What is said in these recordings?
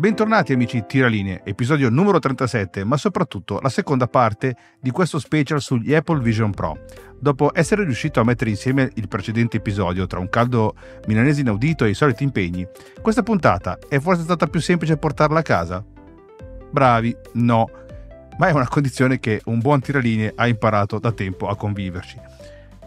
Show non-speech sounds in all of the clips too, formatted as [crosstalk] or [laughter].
Bentornati amici Tiraline, episodio numero 37, ma soprattutto la seconda parte di questo special sugli Apple Vision Pro. Dopo essere riuscito a mettere insieme il precedente episodio tra un caldo milanese inaudito e i soliti impegni, questa puntata è forse stata più semplice portarla a casa? Bravi, no, ma è una condizione che un buon Tiraline ha imparato da tempo a conviverci.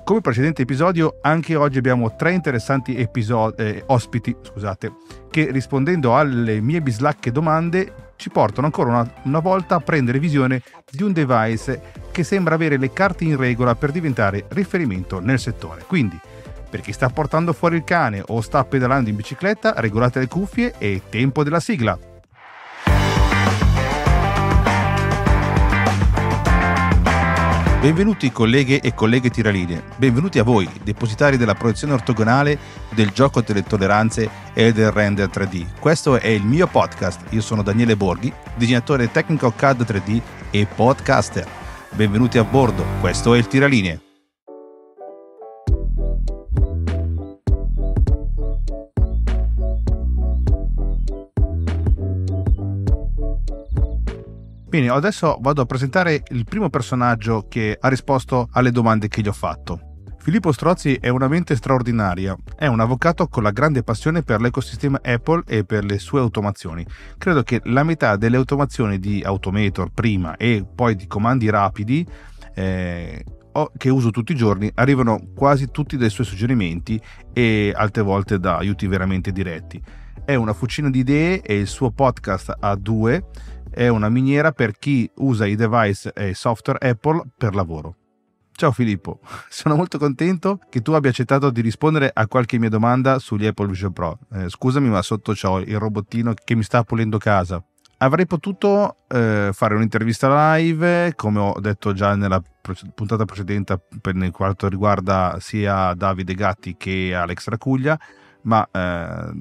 Come precedente episodio, anche oggi abbiamo tre interessanti episodi, eh, ospiti scusate, che rispondendo alle mie bislacche domande ci portano ancora una, una, volta a prendere visione di un device che sembra avere le carte in regola per diventare riferimento nel settore. Quindi, per chi sta portando fuori il cane o sta pedalando in bicicletta, regolate le cuffie e tempo della sigla. Benvenuti colleghe e colleghe tiraline, benvenuti a voi, depositari della proiezione ortogonale, del gioco delle tolleranze e del render 3D. Questo è il mio podcast, io sono Daniele Borghi, disegnatore tecnico CAD 3D e podcaster. Benvenuti a bordo, questo è il tiraline. Bene, adesso vado a presentare il primo personaggio che ha risposto alle domande che gli ho fatto. Filippo Strozzi è una mente straordinaria, è un avvocato con la grande passione per l'ecosistema Apple e per le sue automazioni. Credo che la metà delle automazioni di Automator prima e poi di comandi rapidi eh, che uso tutti i giorni arrivano quasi tutti dai suoi suggerimenti e altre volte da aiuti veramente diretti. È una fucina di idee e il suo podcast a due è una miniera per chi usa i device e i software Apple per lavoro. Ciao Filippo, [laughs] sono molto contento che tu abbia accettato di rispondere a qualche mia domanda sugli Apple Vision Pro. Eh, scusami, ma sotto c'ho il robottino che mi sta pulendo casa. Avrei potuto eh, fare un'intervista live, come ho detto già nella puntata precedente per quanto riguarda sia Davide Gatti che Alex Racuglia, ma eh,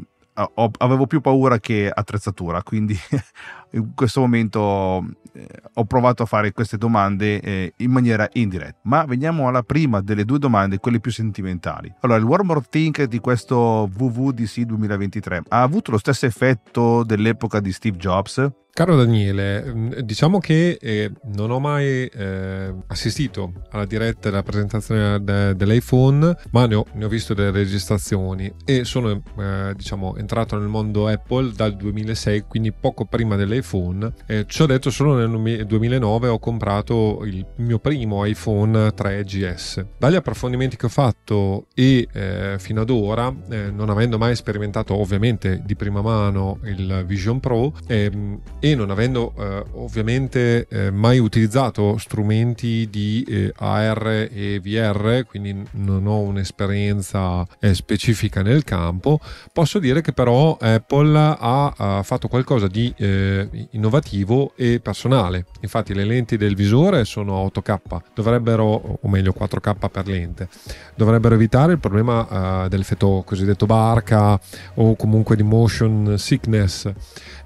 ho, avevo più paura che attrezzatura, quindi [laughs] in questo momento eh, ho provato a fare queste domande eh, in maniera indiretta. Ma veniamo alla prima delle due domande, quelle più sentimentali. Allora, il Warm More Think di questo WWDC 2023 ha avuto lo stesso effetto dell'epoca di Steve Jobs? Caro Daniele, mm, diciamo che eh, non ho mai eh, assistito alla diretta della presentazione de- dell'iPhone, ma ne ho, ne ho, visto delle registrazioni e sono eh, diciamo, entrato nel mondo Apple dal 2006, quindi poco prima dell'iPhone. Eh, ci ho detto solo nel 2009 ho comprato il mio primo iPhone 3GS. Dagli approfondimenti che ho fatto e eh, fino ad ora, eh, non avendo mai sperimentato ovviamente di prima mano il Vision Pro, ehm, e non avendo eh, ovviamente eh, mai utilizzato strumenti di eh, AR e VR, quindi non ho un'esperienza eh, specifica nel campo, posso dire che però Apple ha, ha fatto qualcosa di eh, innovativo e personale. Infatti le lenti del visore sono 8K, dovrebbero, o meglio 4K per lente, dovrebbero evitare il problema eh, dell'effetto cosiddetto barca o comunque di motion sickness.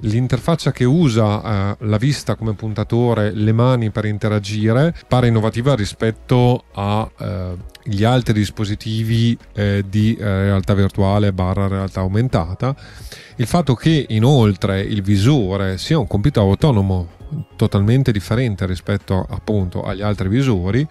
L'interfaccia che uso usa eh, la vista come puntatore, le mani per interagire, pare innovativa rispetto agli eh, altri dispositivi eh, di eh, realtà virtuale barra realtà aumentata. Il fatto che inoltre il visore sia un computer autonomo totalmente differente rispetto appunto agli altri visori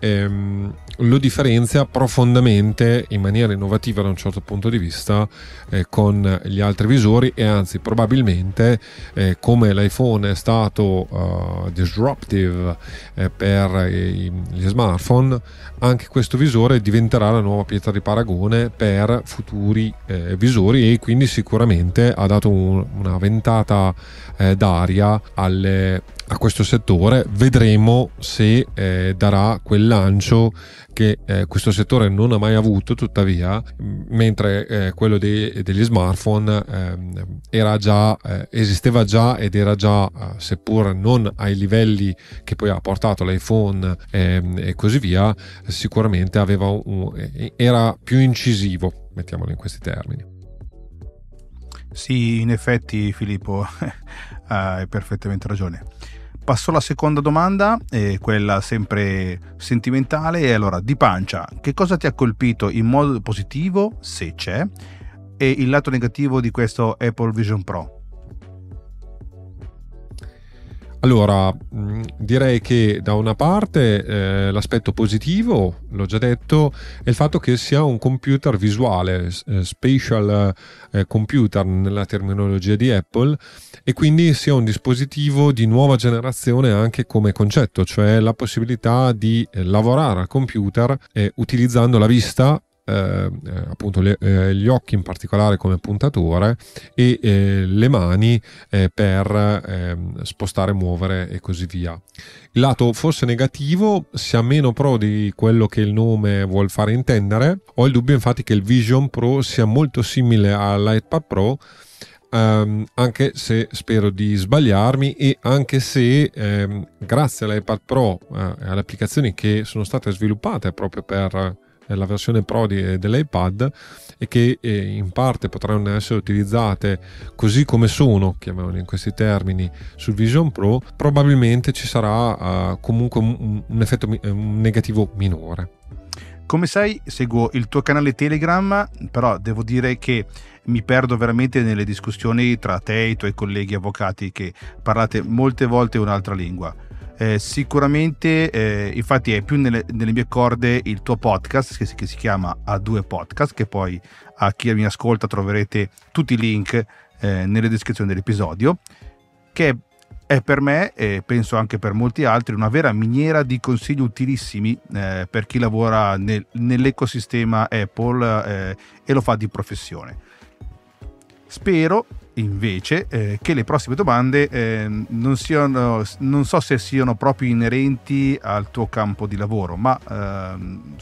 ehm, lo differenzia profondamente in maniera innovativa da un certo punto di vista eh, con gli altri visori e anzi probabilmente eh, come l'iPhone è stato uh, disruptive eh, per i, gli smartphone anche questo visore diventerà la nuova pietra di paragone per futuri eh, visori e quindi sicuramente ha dato un, una ventata eh, d'aria alle a questo settore, vedremo se eh, darà quel lancio che eh, questo settore non ha mai avuto, tuttavia, mentre eh, quello de- degli smartphone ehm, era già, eh, esisteva già ed era già, eh, seppur non ai livelli che poi ha portato l'iPhone ehm, e così via, sicuramente un, era più incisivo, mettiamolo in questi termini. Sì, in effetti Filippo [laughs] hai perfettamente ragione. Passo alla seconda domanda, eh, quella sempre sentimentale, e allora di pancia, che cosa ti ha colpito in modo positivo, se c'è, e il lato negativo di questo Apple Vision Pro? Allora, mm, direi che da una parte eh, l'aspetto positivo, l'ho già detto, è il fatto che sia un computer visuale, eh, spatial eh, computer nella terminologia di Apple, e quindi sia un dispositivo di nuova generazione anche come concetto, cioè la possibilità di eh, lavorare al computer eh, utilizzando la vista eh, appunto le, eh, gli occhi in particolare come puntatore e eh, le mani eh, per ehm, spostare, muovere e così via. Il lato forse negativo sia meno pro di quello che il nome vuol fare intendere. Ho il dubbio infatti che il Vision Pro sia molto simile all'iPad Pro Um, anche se spero di sbagliarmi e anche se um, grazie all'iPad Pro eh, e uh, alle applicazioni che sono state sviluppate proprio per eh, la versione Pro di, eh, dell'iPad e che eh, in parte potranno essere utilizzate così come sono, chiamiamole in questi termini, sul Vision Pro, probabilmente ci sarà comunque un effetto negativo minore. Come sai, seguo il tuo canale Telegram, però devo dire che mi perdo veramente nelle discussioni tra te e i tuoi colleghi avvocati che parlate molte volte un'altra lingua eh, sicuramente, eh, infatti, è più nelle, nelle, mie corde il tuo podcast che si, che si, chiama A2 Podcast. Che poi a chi mi ascolta troverete tutti i link eh, nelle descrizioni dell'episodio. Che è per me e penso anche per molti altri una vera miniera di consigli utilissimi eh, per chi lavora nel, nell'ecosistema Apple eh, e lo fa di professione. Spero invece eh, che le prossime domande eh, non, siano, non so se siano proprio inerenti al tuo campo di lavoro, ma, ehm,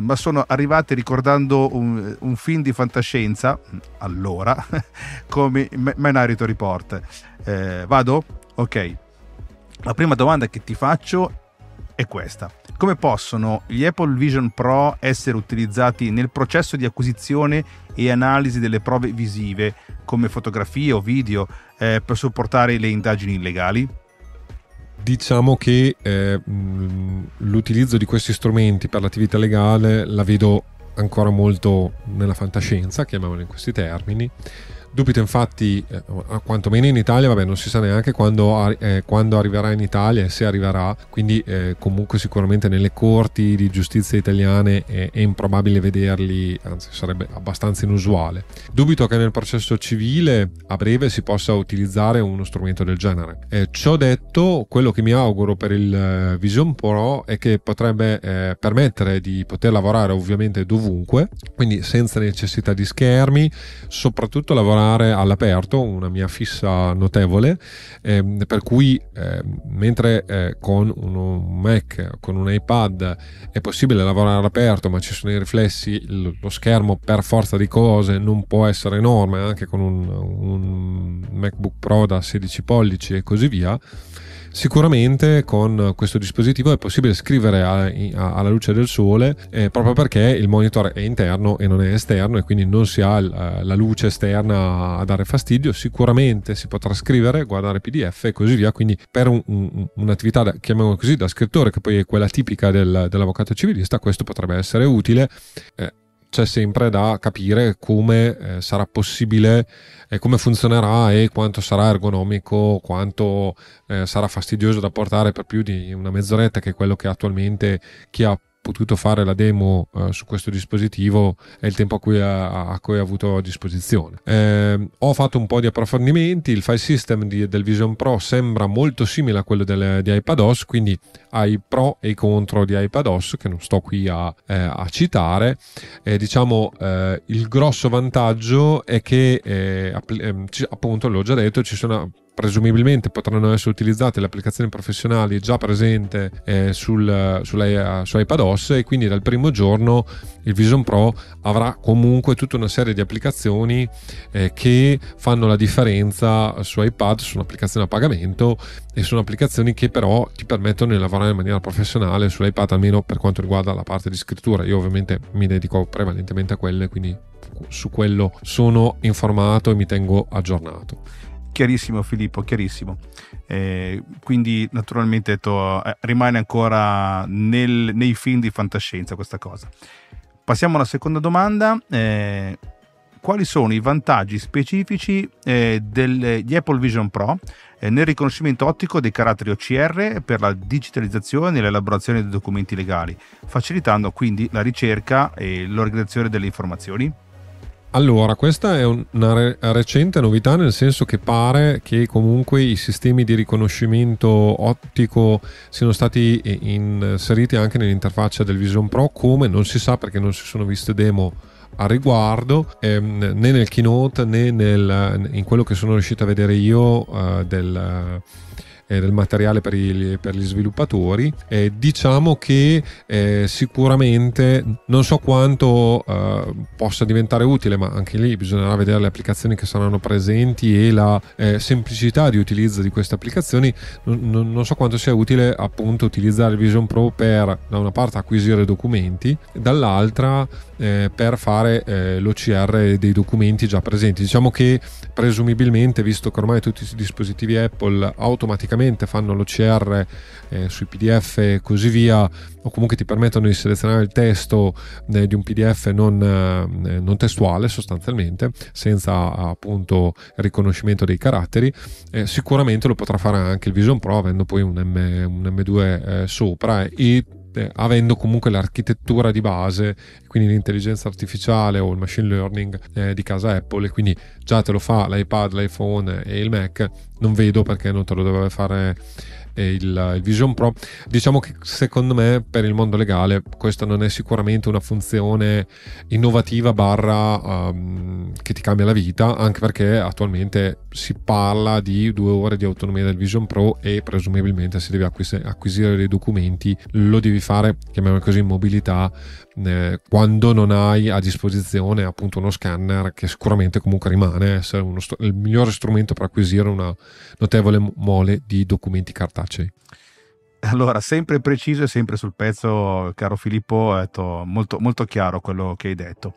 ma sono arrivate ricordando un, un, film di fantascienza, allora, [laughs] come Minority Report. Eh, vado? Ok. La prima domanda che ti faccio è questa. Come possono gli Apple Vision Pro essere utilizzati nel processo di acquisizione e analisi delle prove visive, come fotografie o video, eh, per supportare le indagini illegali? Diciamo che eh, l'utilizzo di questi strumenti per l'attività legale la vedo ancora molto nella fantascienza, chiamiamolo in questi termini Dubito infatti, eh, quantomeno in Italia, vabbè, non si sa neanche quando, eh, quando arriverà in Italia e se arriverà, quindi eh, comunque sicuramente nelle corti di giustizia italiane è, è, improbabile vederli, anzi sarebbe abbastanza inusuale. Dubito che nel processo civile a breve si possa utilizzare uno strumento del genere. Eh, ciò detto, quello che mi auguro per il eh, Vision Pro è che potrebbe eh, permettere di poter lavorare ovviamente dovunque, quindi senza necessità di schermi, soprattutto lavorare suonare all'aperto, una mia fissa notevole, ehm, per cui ehm, mentre eh, con un Mac, con un iPad è possibile lavorare all'aperto, ma ci sono i riflessi, lo schermo per forza di cose non può essere enorme, anche con un, un MacBook Pro da 16 pollici e così via Sicuramente con questo dispositivo è possibile scrivere a, a, alla luce del sole eh, proprio perché il monitor è interno e non è esterno e quindi non si ha l, eh, la luce esterna a dare fastidio. Sicuramente si potrà scrivere, guardare PDF e così via. Quindi per un, un, un'attività, da, chiamiamola così, da scrittore, che poi è quella tipica del, dell'avvocato civilista, questo potrebbe essere utile. Eh, c'è sempre da capire come eh, sarà possibile, e eh, come funzionerà e quanto sarà ergonomico, quanto eh, sarà fastidioso da portare per più di una mezz'oretta, che è quello che attualmente chi ha potuto fare la demo eh, su questo dispositivo è il tempo a cui ha, avuto a disposizione. Eh, ho fatto un po' di approfondimenti, il file system di, del Vision Pro sembra molto simile a quello del, di iPadOS, quindi ha i pro e i contro di iPadOS che non sto qui a, eh, a citare. Eh, diciamo eh, il grosso vantaggio è che eh, ehm, appunto l'ho già detto ci sono presumibilmente potranno essere utilizzate le applicazioni professionali già presenti eh, sul, su iPadOS e quindi dal primo giorno il Vision Pro avrà comunque tutta una serie di applicazioni eh, che fanno la differenza su iPad, sono applicazioni a pagamento e sono applicazioni che però ti permettono di lavorare in maniera professionale sull'iPad almeno per quanto riguarda la parte di scrittura. Io ovviamente mi dedico prevalentemente a quelle, quindi su quello sono informato e mi tengo aggiornato. Chiarissimo Filippo, chiarissimo. Eh, quindi naturalmente detto, eh, rimane ancora nel, nei film di fantascienza questa cosa. Passiamo alla seconda domanda. Eh, quali sono i vantaggi specifici eh, degli Apple Vision Pro eh, nel riconoscimento ottico dei caratteri OCR per la digitalizzazione e l'elaborazione dei documenti legali, facilitando quindi la ricerca e l'organizzazione delle informazioni? Allora, questa è una recente novità nel senso che pare che comunque i sistemi di riconoscimento ottico siano stati inseriti anche nell'interfaccia del Vision Pro, come non si sa perché non si sono viste demo a riguardo ehm, né nel keynote né nel, in quello che sono riuscito a vedere io eh, del eh, del materiale per, i, per gli sviluppatori. Eh, diciamo che eh, sicuramente non so quanto eh, possa diventare utile, ma anche lì bisognerà vedere le applicazioni che saranno presenti e la eh, semplicità di utilizzo di queste applicazioni. Non, non so quanto sia utile appunto utilizzare Vision Pro per da una parte acquisire documenti, dall'altra per fare l'OCR dei documenti già presenti. Diciamo che presumibilmente, visto che ormai tutti i dispositivi Apple automaticamente automaticamente fanno l'OCR eh, sui PDF e così via, o comunque ti permettono di selezionare il testo eh, di un PDF non, eh, non, testuale sostanzialmente, senza appunto riconoscimento dei caratteri, eh, sicuramente lo potrà fare anche il Vision Pro avendo poi un, M, un M2 eh, sopra e eh, avendo comunque l'architettura di base, quindi l'intelligenza artificiale o il machine learning eh, di casa Apple, e quindi già te lo fa l'iPad, l'iPhone e il Mac, non vedo perché non te lo dovrebbe fare e il, il Vision Pro. Diciamo che secondo me per il mondo legale questa non è sicuramente una funzione innovativa barra um, che ti cambia la vita, anche perché attualmente si parla di due ore di autonomia del Vision Pro e presumibilmente se devi acquisire dei documenti lo devi fare, chiamiamolo così, in mobilità eh, quando non hai a disposizione appunto uno scanner che sicuramente comunque rimane essere uno, il migliore strumento per acquisire una notevole mole di documenti cartacei. Allora, sempre preciso e sempre sul pezzo, caro Filippo, detto, molto, molto chiaro quello che hai detto.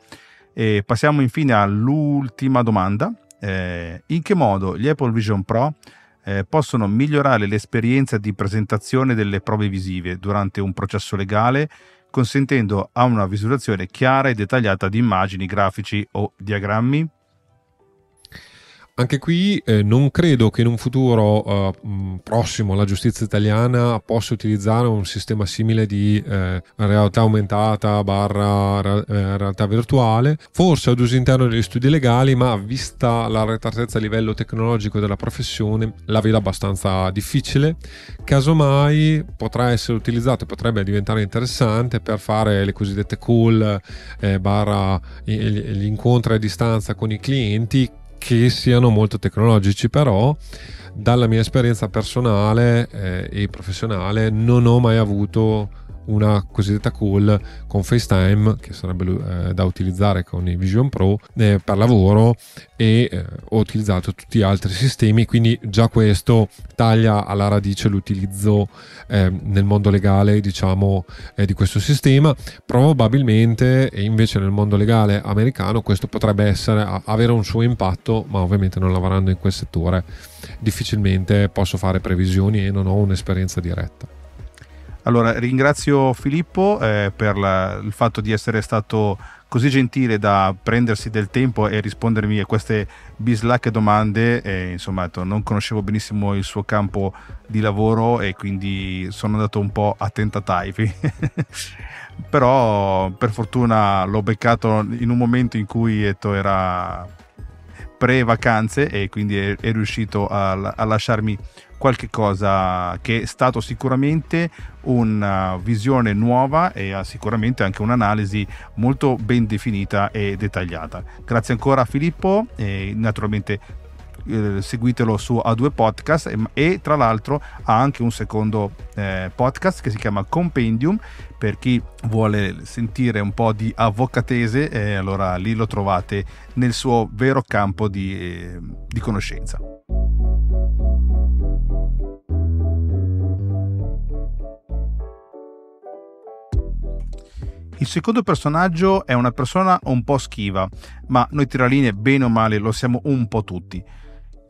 E passiamo infine all'ultima domanda. Eh, in che modo gli Apple Vision Pro eh, possono migliorare l'esperienza di presentazione delle prove visive durante un processo legale consentendo a una visualizzazione chiara e dettagliata di immagini, grafici o diagrammi anche qui eh, non credo che in un futuro eh, mm, prossimo la giustizia italiana possa utilizzare un sistema simile di eh, realtà aumentata barra eh, realtà virtuale, forse ad uso interno degli studi legali, ma vista la retardatezza a livello tecnologico della professione la vedo abbastanza difficile. Casomai potrà essere utilizzato, e potrebbe diventare interessante per fare le cosiddette call eh, barra gli incontri a distanza con i clienti che siano molto tecnologici, però dalla mia esperienza personale eh, e professionale non ho mai avuto una cosiddetta call con FaceTime che sarebbe eh, da utilizzare con i Vision Pro eh, per lavoro e eh, ho utilizzato tutti gli altri sistemi quindi già questo taglia alla radice l'utilizzo eh, nel mondo legale diciamo eh, di questo sistema probabilmente e invece nel mondo legale americano questo potrebbe essere, avere un suo impatto ma ovviamente non lavorando in quel settore difficilmente posso fare previsioni e non ho un'esperienza diretta allora, ringrazio Filippo eh, per la, il fatto di essere stato così gentile da prendersi del tempo e rispondermi a queste bislacche domande. E, insomma, non conoscevo benissimo il suo campo di lavoro e quindi sono andato un po' a tentativi. [laughs] Però per fortuna l'ho beccato in un momento in cui era pre-vacanze e quindi è, è riuscito a, a, lasciarmi qualche cosa che è stato sicuramente una visione nuova e ha sicuramente anche un'analisi molto ben definita e dettagliata. Grazie ancora a Filippo e naturalmente eh, seguitelo su A2 Podcast e, e, tra l'altro ha anche un secondo eh, podcast che si chiama Compendium per chi vuole sentire un po' di avvocatese eh, allora lì lo trovate nel suo vero campo di, eh, di conoscenza. Il secondo personaggio è una persona un po' schiva, ma noi tiraline bene o male lo siamo un po' tutti.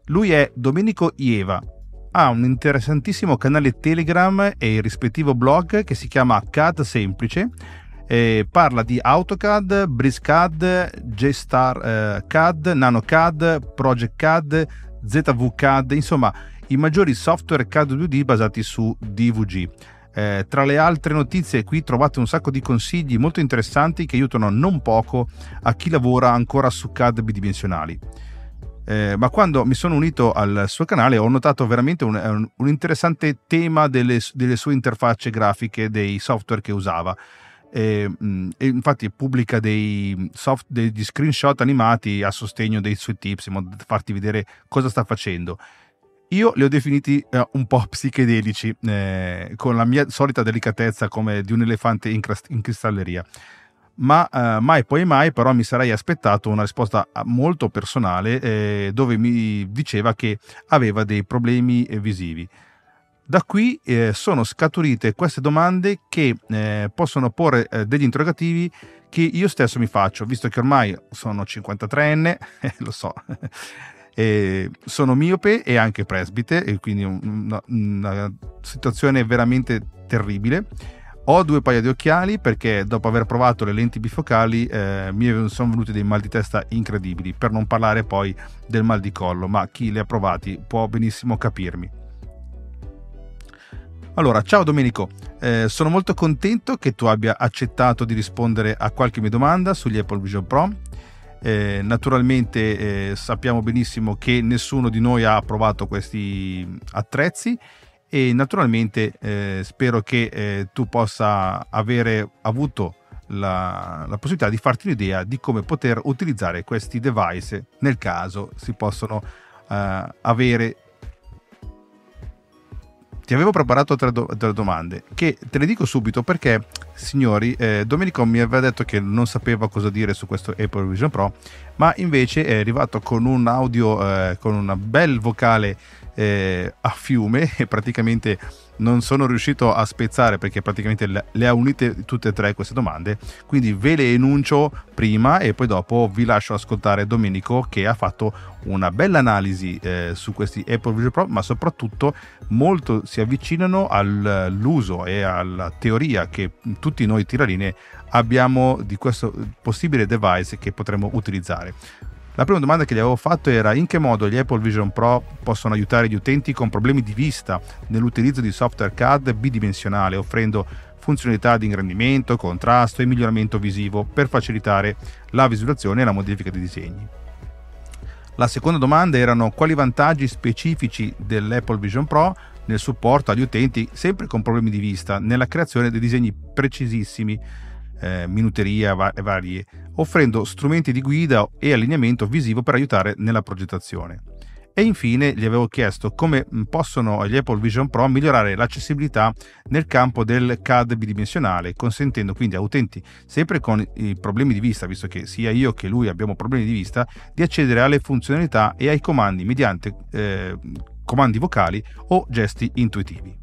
Lui è Domenico Ieva. Ha un interessantissimo canale Telegram e il rispettivo blog che si chiama CAD Semplice. Eh, parla di AutoCAD, BricsCAD, JSTAR eh, CAD, NanoCAD, Project CAD, ZVCAD, insomma i maggiori software CAD 2D basati su DVG. Eh, tra le altre notizie qui trovate un sacco di consigli molto interessanti che aiutano non poco a chi lavora ancora su CAD bidimensionali. Eh, ma quando mi sono unito al suo canale ho notato veramente un, eh, un, interessante tema delle, delle, sue interfacce grafiche, dei software che usava. E, mh, mm, e infatti pubblica dei soft, degli screenshot animati a sostegno dei suoi tips in modo da farti vedere cosa sta facendo. Io li ho definiti eh, un po' [laughs] psichedelici, eh, con la mia solita delicatezza come di un elefante in, crast- in cristalleria ma eh, mai poi mai però mi sarei aspettato una risposta ah, molto personale eh, dove mi diceva che aveva dei problemi eh, visivi. Da qui eh, sono scaturite queste domande che eh, possono porre eh, degli interrogativi che io stesso mi faccio, visto che ormai sono 53enne, [laughs] eh, lo so, [laughs] sono miope e anche presbite, e quindi una, una situazione veramente terribile. Ho due paia di occhiali perché dopo aver provato le lenti bifocali eh, mi sono venuti dei mal di testa incredibili, per non parlare poi del mal di collo, ma chi le ha provati può benissimo capirmi. Allora, ciao Domenico, eh, sono molto contento che tu abbia accettato di rispondere a qualche mia domanda sugli Apple Vision Pro. Eh, naturalmente eh, sappiamo benissimo che nessuno di noi ha provato questi attrezzi e naturalmente eh, spero che eh, tu possa avere avuto la, la, possibilità di farti un'idea di come poter utilizzare questi device nel caso si possono eh, avere. Ti avevo preparato tre, do- tre, domande che te le dico subito perché, signori, eh, Domenico mi aveva detto che non sapeva cosa dire su questo Apple Vision Pro, ma invece è arrivato con un audio, eh, con un bel vocale eh, a fiume [laughs] e praticamente non sono riuscito a spezzare perché praticamente le, le ha unite tutte e tre queste domande, quindi ve le enuncio prima e poi dopo vi lascio ascoltare Domenico che ha fatto una bella analisi eh, su questi Apple Vision Pro, ma soprattutto molto si avvicinano all'uso e alla teoria che tutti noi tiraline abbiamo di questo possibile device che potremmo utilizzare. La prima domanda che gli avevo fatto era in che modo gli Apple Vision Pro possono aiutare gli utenti con problemi di vista nell'utilizzo di software CAD bidimensionale, offrendo funzionalità di ingrandimento, contrasto e miglioramento visivo per facilitare la visualizzazione e la modifica dei disegni. La seconda domanda erano quali vantaggi specifici dell'Apple Vision Pro nel supporto agli utenti sempre con problemi di vista nella creazione dei disegni precisissimi eh, minuteria va- e varie, offrendo strumenti di guida e allineamento visivo per aiutare nella progettazione. E infine gli avevo chiesto come possono gli Apple Vision Pro migliorare l'accessibilità nel campo del CAD bidimensionale, consentendo quindi a utenti sempre con i problemi di vista, visto che sia io che lui abbiamo problemi di vista, di accedere alle funzionalità e ai comandi mediante eh, comandi vocali o gesti intuitivi.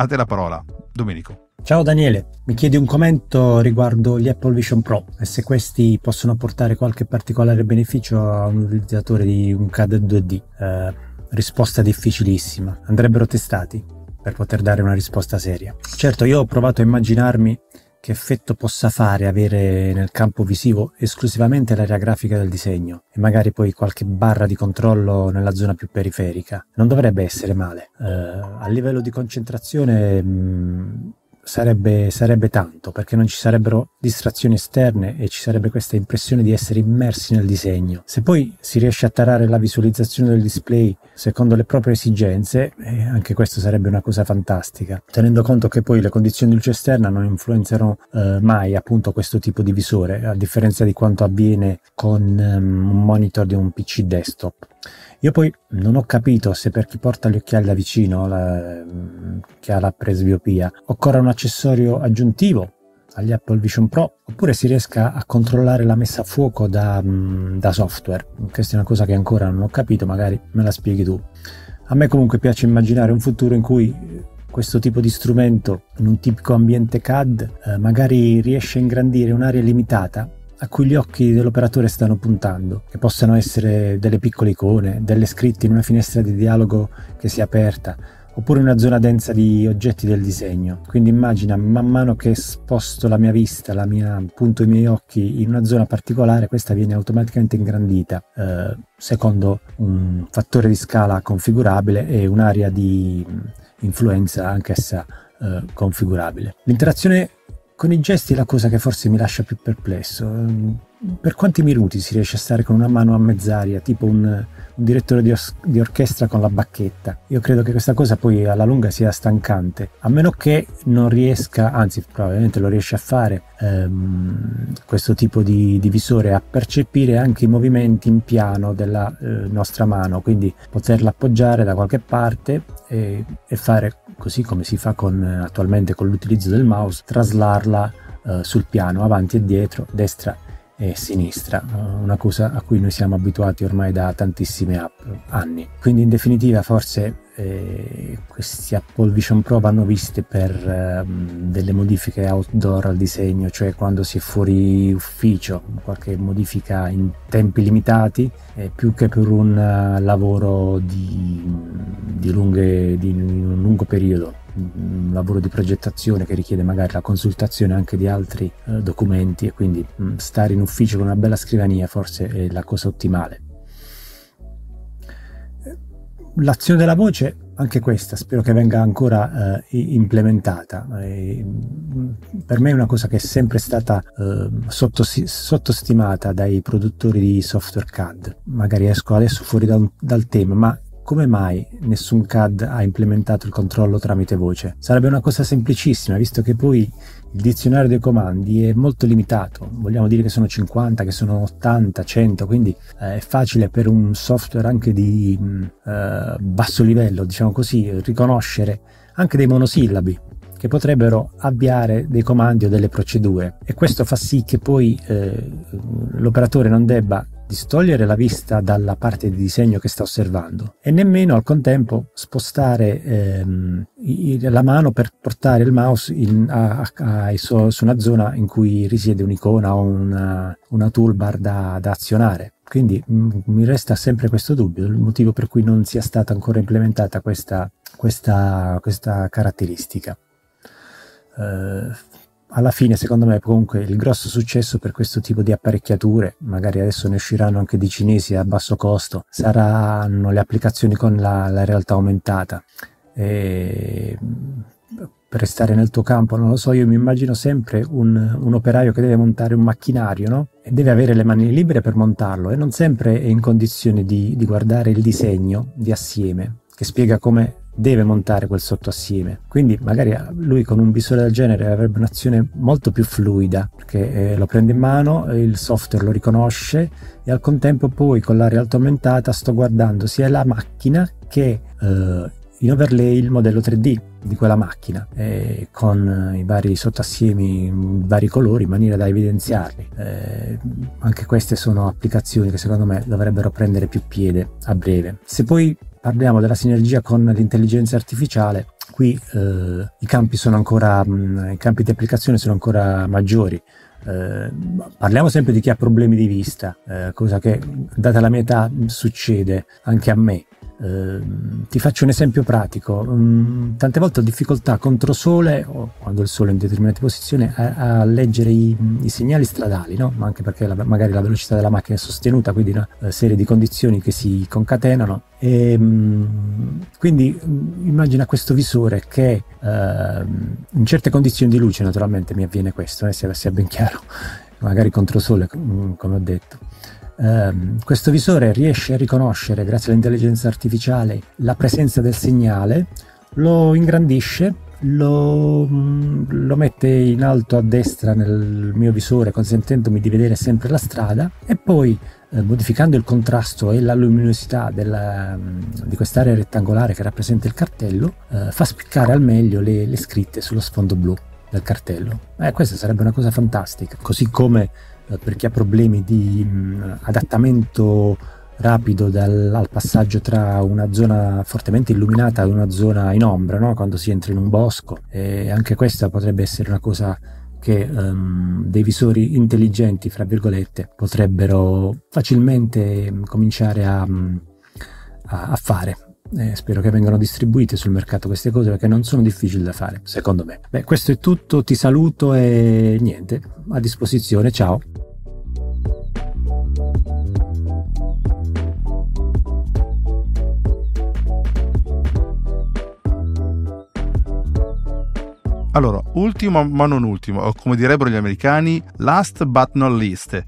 A te la parola, Domenico. Ciao Daniele, mi chiedi un commento riguardo gli Apple Vision Pro e se questi possono portare qualche particolare beneficio a un utilizzatore di un CAD 2D. Eh, risposta difficilissima, andrebbero testati per poter dare una risposta seria. Certo, io ho provato a immaginarmi che effetto possa fare avere nel campo visivo esclusivamente l'area grafica del disegno e magari poi qualche barra di controllo nella zona più periferica. Non dovrebbe essere male. Eh, a livello di concentrazione... Mh, mm, sarebbe, sarebbe tanto, perché non ci sarebbero distrazioni esterne e ci sarebbe questa impressione di essere immersi nel disegno. Se poi si riesce a tarare la visualizzazione del display secondo le proprie esigenze, eh, anche questo sarebbe una cosa fantastica, tenendo conto che poi le condizioni di luce esterna non influenzeranno eh, mai appunto questo tipo di visore, a differenza di quanto avviene con ehm, un monitor di un PC desktop. Io poi non ho capito se per chi porta gli occhiali da vicino, la, mm, che ha la presbiopia, occorre un accessorio aggiuntivo agli Apple Vision Pro oppure si riesca a controllare la messa a fuoco da, mm, da software. Questa è una cosa che ancora non ho capito, magari me la spieghi tu. A me comunque piace immaginare un futuro in cui eh, questo tipo di strumento in un tipico ambiente CAD eh, magari riesce a ingrandire un'area limitata a cui gli occhi dell'operatore stanno puntando, che possano essere delle piccole icone, delle scritte in una finestra di dialogo che si è aperta, oppure una zona densa di oggetti del disegno. Quindi immagina, man mano che sposto la mia vista, la mia, punto i miei occhi in una zona particolare, questa viene automaticamente ingrandita eh, secondo un fattore di scala configurabile e un'area di influenza anch'essa eh, configurabile. L'interazione con i gesti è la cosa che forse mi lascia più perplesso. Ehm, per quanti minuti si riesce a stare con una mano a mezz'aria, tipo un, un direttore di, os- di, orchestra con la bacchetta? Io credo che questa cosa poi alla lunga sia stancante, a meno che non riesca, anzi probabilmente lo riesce a fare, ehm, questo tipo di, di, visore, a percepire anche i movimenti in piano della eh, nostra mano, quindi poterla appoggiare da qualche parte e, e fare così come si fa con, eh, attualmente con l'utilizzo del mouse, traslarla eh, sul piano avanti e dietro, destra e sinistra, eh, una cosa a cui noi siamo abituati ormai da tantissimi anni. Quindi in definitiva forse eh, questi Apple Vision Pro vanno viste per eh, delle modifiche outdoor al disegno, cioè quando si è fuori ufficio, qualche modifica in tempi limitati, eh, più che per un uh, lavoro di, di, lunghe, di un lungo periodo un lavoro di progettazione che richiede magari la consultazione anche di altri eh, documenti e quindi mh, mm, stare in ufficio con una bella scrivania forse è la cosa ottimale l'azione della voce, anche questa, spero che venga ancora eh, implementata. E eh, per me è una cosa che è sempre stata eh, sottos sottostimata dai produttori di software CAD. Magari esco adesso fuori da un, dal tema, ma come mai nessun CAD ha implementato il controllo tramite voce? Sarebbe una cosa semplicissima, visto che poi il dizionario dei comandi è molto limitato, vogliamo dire che sono 50, che sono 80, 100, quindi eh, è facile per un software anche di mm, eh, basso livello, diciamo così, riconoscere anche dei monosillabi che potrebbero avviare dei comandi o delle procedure e questo fa sì che poi eh, l'operatore non debba distogliere la vista dalla parte di disegno che sta osservando e nemmeno al contempo spostare ehm, la mano per portare il mouse in, a, a, su una zona in cui risiede un'icona o una, una toolbar da, da azionare. Quindi mh, mm, mi resta sempre questo dubbio, il motivo per cui non sia stata ancora implementata questa, questa, questa caratteristica. Uh, alla fine, secondo me, comunque il grosso successo per questo tipo di apparecchiature, magari adesso ne usciranno anche di cinesi a basso costo, saranno le applicazioni con la, la realtà aumentata. E per stare nel tuo campo, non lo so, io mi immagino sempre un, un operaio che deve montare un macchinario, no? E deve avere le mani libere per montarlo e non sempre è in condizione di, di guardare il disegno di assieme che spiega come deve montare quel sottoassieme. Quindi magari lui con un visore del genere avrebbe un'azione molto più fluida, perché eh, lo prende in mano, eh, il software lo riconosce e al contempo poi con la realtà aumentata sto guardando sia la macchina che eh, in overlay il modello 3D di quella macchina eh, con eh, i vari sottassiemi in vari colori in maniera da evidenziarli. Eh, anche queste sono applicazioni che secondo me dovrebbero prendere più piede a breve. Se poi parliamo della sinergia con l'intelligenza artificiale, qui eh, i, campi ancora, mh, mm, i campi di applicazione sono ancora maggiori. Eh, parliamo sempre di chi ha problemi di vista, eh, cosa che data la mia età succede anche a me. Ehm, ti faccio un esempio pratico. Mm, tante volte ho difficoltà contro sole, o quando il sole è in determinate posizioni, a, a leggere i, i, segnali stradali, no? ma anche perché la, magari la velocità della macchina è sostenuta, quindi una eh, serie di condizioni che si concatenano. E, ehm, mm, quindi immagina questo visore che eh, in certe condizioni di luce, naturalmente mi avviene questo, eh, sia, sia ben chiaro, [laughs] magari contro sole, mm, come ho detto Um, questo visore riesce a riconoscere, grazie all'intelligenza artificiale, la presenza del segnale, lo ingrandisce, lo, mm, lo, mette in alto a destra nel mio visore, consentendomi di vedere sempre la strada, e poi eh, modificando il contrasto e la luminosità della, mm, di quest'area rettangolare che rappresenta il cartello, eh, fa spiccare al meglio le, le scritte sullo sfondo blu del cartello. Eh, questa sarebbe una cosa fantastica, così come eh, per chi ha problemi di mm, adattamento rapido dal, al passaggio tra una zona fortemente illuminata e una zona in ombra, no? quando si entra in un bosco. E anche questa potrebbe essere una cosa che um, dei visori intelligenti, fra virgolette, potrebbero facilmente mm, cominciare a, mm, a, a fare eh, spero che vengano distribuite sul mercato queste cose perché non sono difficili da fare, secondo me. Beh, questo è tutto, ti saluto e niente, a disposizione, ciao. Allora, ultimo ma non ultimo, o come direbbero gli americani, last but not least.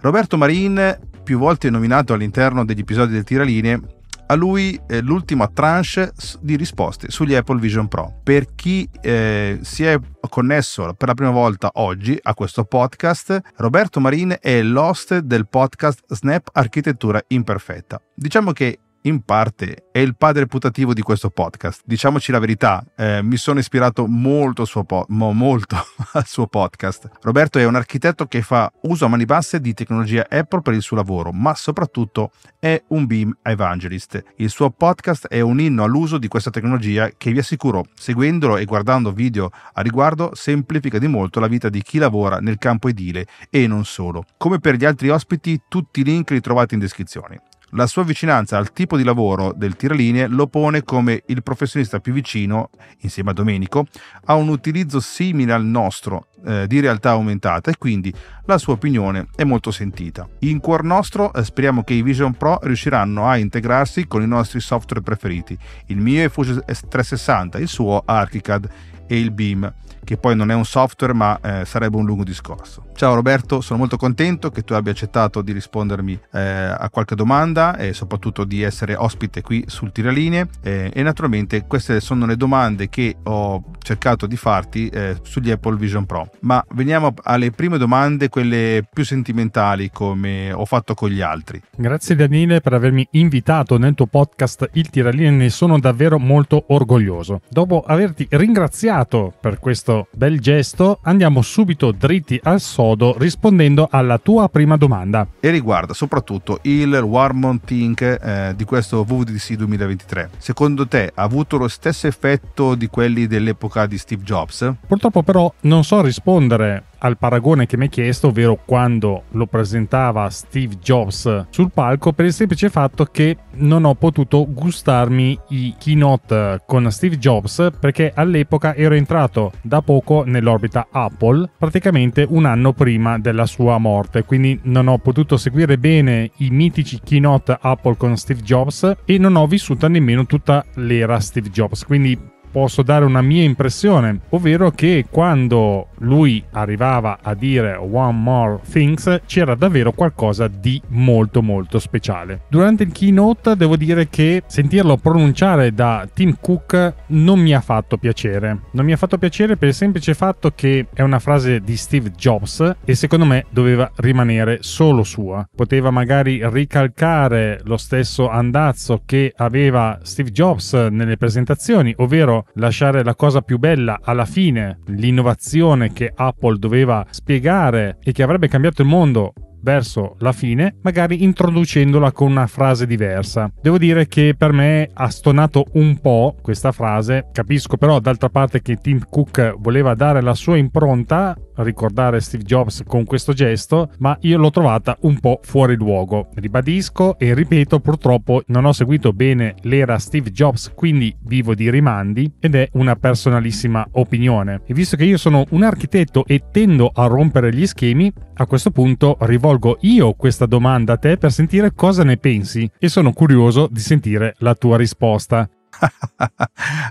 Roberto Marin, più volte nominato all'interno degli episodi del Tiraline, a lui eh, l'ultima tranche di risposte sugli Apple Vision Pro. Per chi eh, si è connesso per la prima volta oggi a questo podcast, Roberto Marin è l'host del podcast Snap Architettura Imperfetta. Diciamo che in parte è il padre putativo di questo podcast. Diciamoci la verità, eh, mi sono ispirato molto, suo po- mo, molto [laughs] al suo podcast. Roberto è un architetto che fa uso a mani basse di tecnologia Apple per il suo lavoro, ma soprattutto è un Beam evangelist. Il suo podcast è un inno all'uso di questa tecnologia che vi assicuro, seguendolo e guardando video a riguardo, semplifica di molto la vita di chi lavora nel campo edile e non solo. Come per gli altri ospiti, tutti i link li trovate in descrizione. La sua vicinanza al tipo di lavoro del tiralinee lo pone come il professionista più vicino, insieme a Domenico, a un utilizzo simile al nostro eh, di realtà aumentata e quindi la sua opinione è molto sentita. In cuor nostro eh, speriamo che i Vision Pro riusciranno a integrarsi con i nostri software preferiti. Il mio è Fusion 360 il suo Archicad e il Beam che poi non è un software ma eh, sarebbe un lungo discorso. Ciao Roberto, sono molto contento che tu abbia accettato di rispondermi eh, a qualche domanda e soprattutto di essere ospite qui sul Tiraline eh, e naturalmente queste sono le domande che ho cercato di farti eh, sugli Apple Vision Pro. Ma veniamo alle prime domande, quelle più sentimentali come ho fatto con gli altri. Grazie Daniele per avermi invitato nel tuo podcast Il Tiraline, ne sono davvero molto orgoglioso. Dopo averti ringraziato per questo bel gesto andiamo subito dritti al sodo rispondendo alla tua prima domanda. E riguarda soprattutto il Warmont Think eh, di questo WDC 2023. Secondo te ha avuto lo stesso effetto di quelli dell'epoca di Steve Jobs? Purtroppo però non so rispondere al paragone che mi hai chiesto, ovvero quando lo presentava Steve Jobs sul palco, per il semplice fatto che non ho potuto gustarmi i keynote con Steve Jobs perché all'epoca ero entrato da poco nell'orbita Apple, praticamente un anno prima della sua morte, quindi non ho potuto seguire bene i mitici keynote Apple con Steve Jobs e non ho vissuto nemmeno tutta l'era Steve Jobs, quindi posso dare una mia impressione, ovvero che quando lui arrivava a dire One More Things c'era davvero qualcosa di molto molto speciale. Durante il keynote devo dire che sentirlo pronunciare da Tim Cook non mi ha fatto piacere. Non mi ha fatto piacere per il semplice fatto che è una frase di Steve Jobs e secondo me doveva rimanere solo sua. Poteva magari ricalcare lo stesso andazzo che aveva Steve Jobs nelle presentazioni, ovvero lasciare la cosa più bella alla fine, l'innovazione che Apple doveva spiegare e che avrebbe cambiato il mondo verso la fine, magari introducendola con una frase diversa. Devo dire che per me ha stonato un po' questa frase, capisco però d'altra parte che Tim Cook voleva dare la sua impronta, ricordare Steve Jobs con questo gesto, ma io l'ho trovata un po' fuori luogo. Ribadisco e ripeto, purtroppo non ho seguito bene l'era Steve Jobs, quindi vivo di rimandi ed è una personalissima opinione. E visto che io sono un architetto e tendo a rompere gli schemi, a questo punto rivolgo rivolgo io questa domanda a te per sentire cosa ne pensi e sono curioso di sentire la tua risposta. [laughs]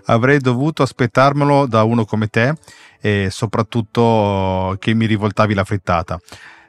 Avrei dovuto aspettarmelo da uno come te e soprattutto che mi rivoltavi la frittata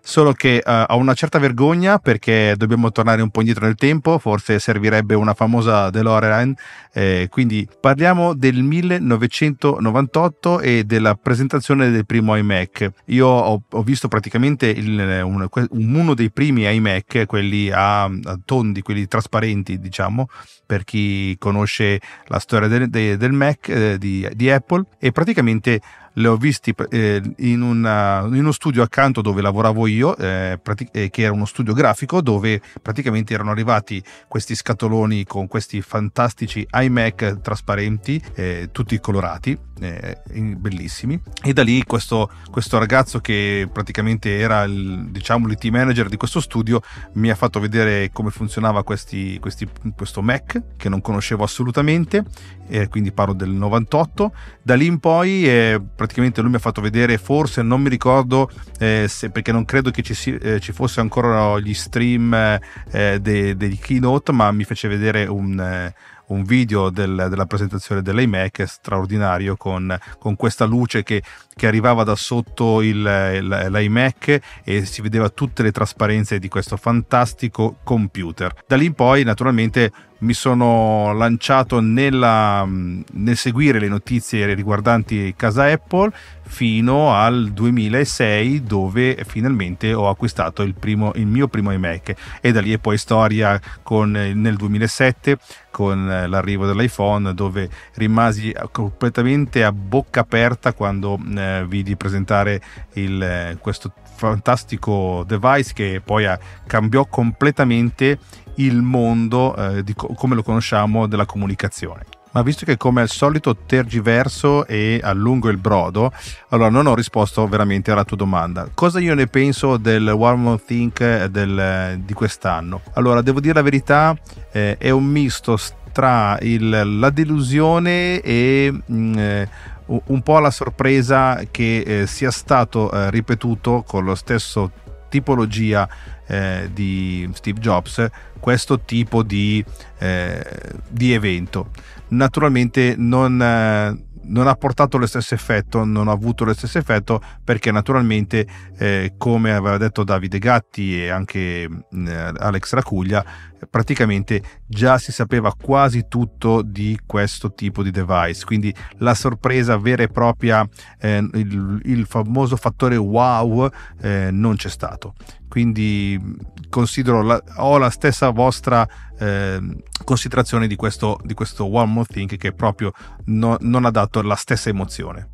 solo che uh, eh, ho una certa vergogna perché dobbiamo tornare un po' indietro nel tempo, forse servirebbe una famosa DeLorean, eh, quindi parliamo del 1998 e della presentazione del primo iMac. Io ho, ho visto praticamente il, un, uno dei primi iMac, quelli a, a, tondi, quelli trasparenti diciamo, per chi conosce la storia del, del Mac eh, di, di Apple e praticamente le ho visti eh, in, una, in, uno studio accanto dove lavoravo io, eh, pratic- eh, che era uno studio grafico, dove praticamente erano arrivati questi scatoloni con questi fantastici iMac trasparenti, eh, tutti colorati, eh, bellissimi. E da lì questo, questo ragazzo che praticamente era il, diciamo, l'IT manager di questo studio mi ha fatto vedere come funzionava questi, questi, questo Mac, che non conoscevo assolutamente, eh, quindi parlo del 98. Da lì in poi eh, praticamente lui mi ha fatto vedere, forse non mi ricordo, eh, se, perché non credo che ci, si, eh, ci fosse ancora gli stream eh, eh, de, degli keynote, ma mi fece vedere un un video del, della presentazione dell'iMac straordinario con, con, questa luce che che arrivava da sotto il, il, l'iMac e si vedeva tutte le trasparenze di questo fantastico computer. Da lì in poi naturalmente mi sono lanciato nella, nel seguire le notizie riguardanti casa Apple fino al 2006 dove finalmente ho acquistato il, primo, il mio primo iMac e da lì è poi storia con, nel 2007 con l'arrivo dell'iPhone dove rimasi completamente a bocca aperta quando eh, eh, vidi presentare il, eh, questo fantastico device che poi ha, cambiò completamente il mondo eh, di co- come lo conosciamo della comunicazione. Ma visto che come al solito tergiverso e allungo il brodo, allora non ho risposto veramente alla tua domanda. Cosa io ne penso del One More Think eh, del, eh, di quest'anno? Allora, devo dire la verità, eh, è un misto tra il, la delusione e... Mh, mm, un po' la sorpresa che eh, sia stato eh, ripetuto con lo stesso tipologia eh, di Steve Jobs questo tipo di, eh, di evento. Naturalmente non, eh, non, ha portato lo stesso effetto, non ha avuto lo stesso effetto perché naturalmente eh, come aveva detto Davide Gatti e anche mm, Alex Racuglia praticamente già si sapeva quasi tutto di questo tipo di device, quindi la sorpresa vera e propria, eh, il, il, famoso fattore wow eh, non c'è stato. Quindi considero la, ho la stessa vostra eh, considerazione di questo, di questo, One More Thing che proprio no, non ha dato la stessa emozione.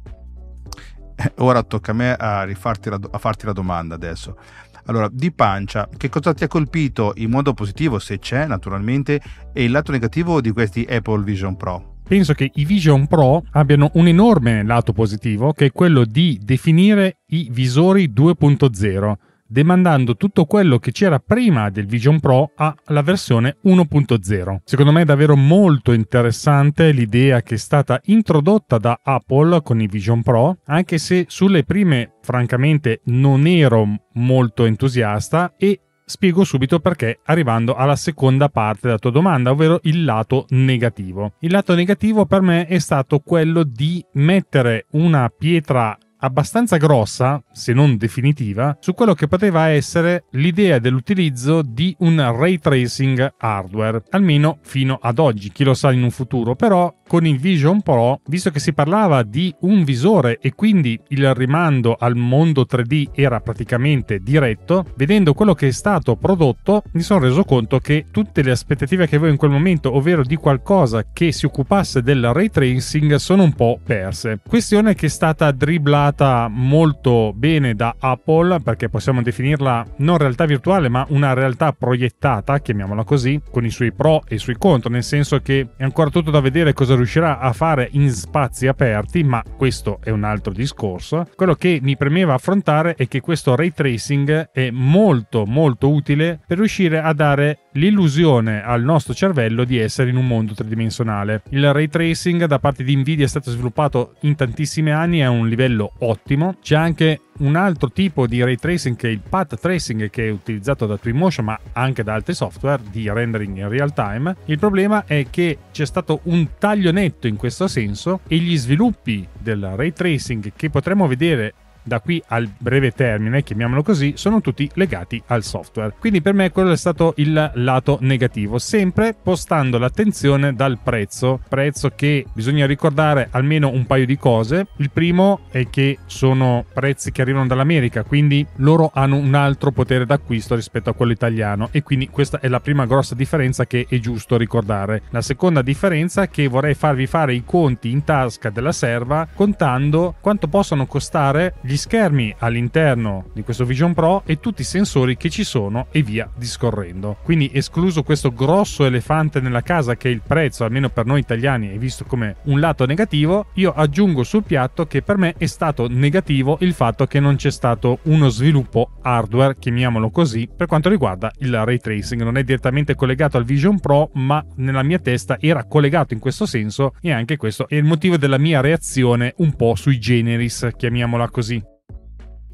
Eh, ora tocca a me a, rifarti la, a farti la domanda adesso. Allora, di pancia, che cosa ti ha colpito in modo positivo, se c'è naturalmente, e il lato negativo di questi Apple Vision Pro? penso che i Vision Pro abbiano un enorme lato positivo che è quello di definire i visori 2.0 demandando tutto quello che c'era prima del Vision Pro alla versione 1.0. Secondo me è davvero molto interessante l'idea che è stata introdotta da Apple con i Vision Pro, anche se sulle prime francamente non ero molto entusiasta e Spiego subito perché arrivando alla seconda parte della tua domanda, ovvero il lato negativo. Il lato negativo per me è stato quello di mettere una pietra abbastanza grossa, se non definitiva, su quello che poteva essere l'idea dell'utilizzo di un ray tracing hardware, almeno fino ad oggi, chi lo sa in un futuro, però con il Vision Pro, visto che si parlava di un visore e quindi il rimando al mondo 3D era praticamente diretto, vedendo quello che è stato prodotto mi sono reso conto che tutte le aspettative che avevo in quel momento, ovvero di qualcosa che si occupasse del ray tracing, sono un po' perse. Questione che è stata dribblata molto bene da Apple, perché possiamo definirla non realtà virtuale ma una realtà proiettata, chiamiamola così, con i suoi pro e i suoi contro, nel senso che è ancora tutto da vedere cosa riuscirà riuscirà a fare in spazi aperti, ma questo è un altro discorso. Quello che mi premeva affrontare è che questo ray tracing è molto molto utile per riuscire a dare l'illusione al nostro cervello di essere in un mondo tridimensionale. Il ray tracing da parte di Nvidia è stato sviluppato in tantissimi anni, è un livello ottimo. C'è anche un altro tipo di ray tracing che è il path tracing che è utilizzato da Twinmotion ma anche da altri software di rendering in real time. Il problema è che c'è stato un taglio netto in questo senso e gli sviluppi del ray tracing che potremmo vedere da qui al breve termine, chiamiamolo così, sono tutti legati al software. Quindi per me quello è stato il lato negativo, sempre postando l'attenzione dal prezzo, prezzo che bisogna ricordare almeno un paio di cose. Il primo è che sono prezzi che arrivano dall'America, quindi loro hanno un altro potere d'acquisto rispetto a quello italiano e quindi questa è la prima grossa differenza che è giusto ricordare. La seconda differenza è che vorrei farvi fare i conti in tasca della serva contando quanto possono costare gli gli schermi all'interno di questo Vision Pro e tutti i sensori che ci sono e via discorrendo. Quindi escluso questo grosso elefante nella casa che il prezzo, almeno per noi italiani, è visto come un lato negativo, io aggiungo sul piatto che per me è stato negativo il fatto che non c'è stato uno sviluppo hardware, chiamiamolo così, per quanto riguarda il ray tracing. Non è direttamente collegato al Vision Pro, ma nella mia testa era collegato in questo senso e anche questo è il motivo della mia reazione un po' sui generis, chiamiamola così.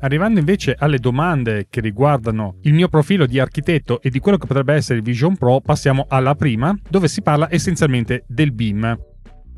Arrivando invece alle domande che riguardano il mio profilo di architetto e di quello che potrebbe essere il Vision Pro, passiamo alla prima, dove si parla essenzialmente del BIM.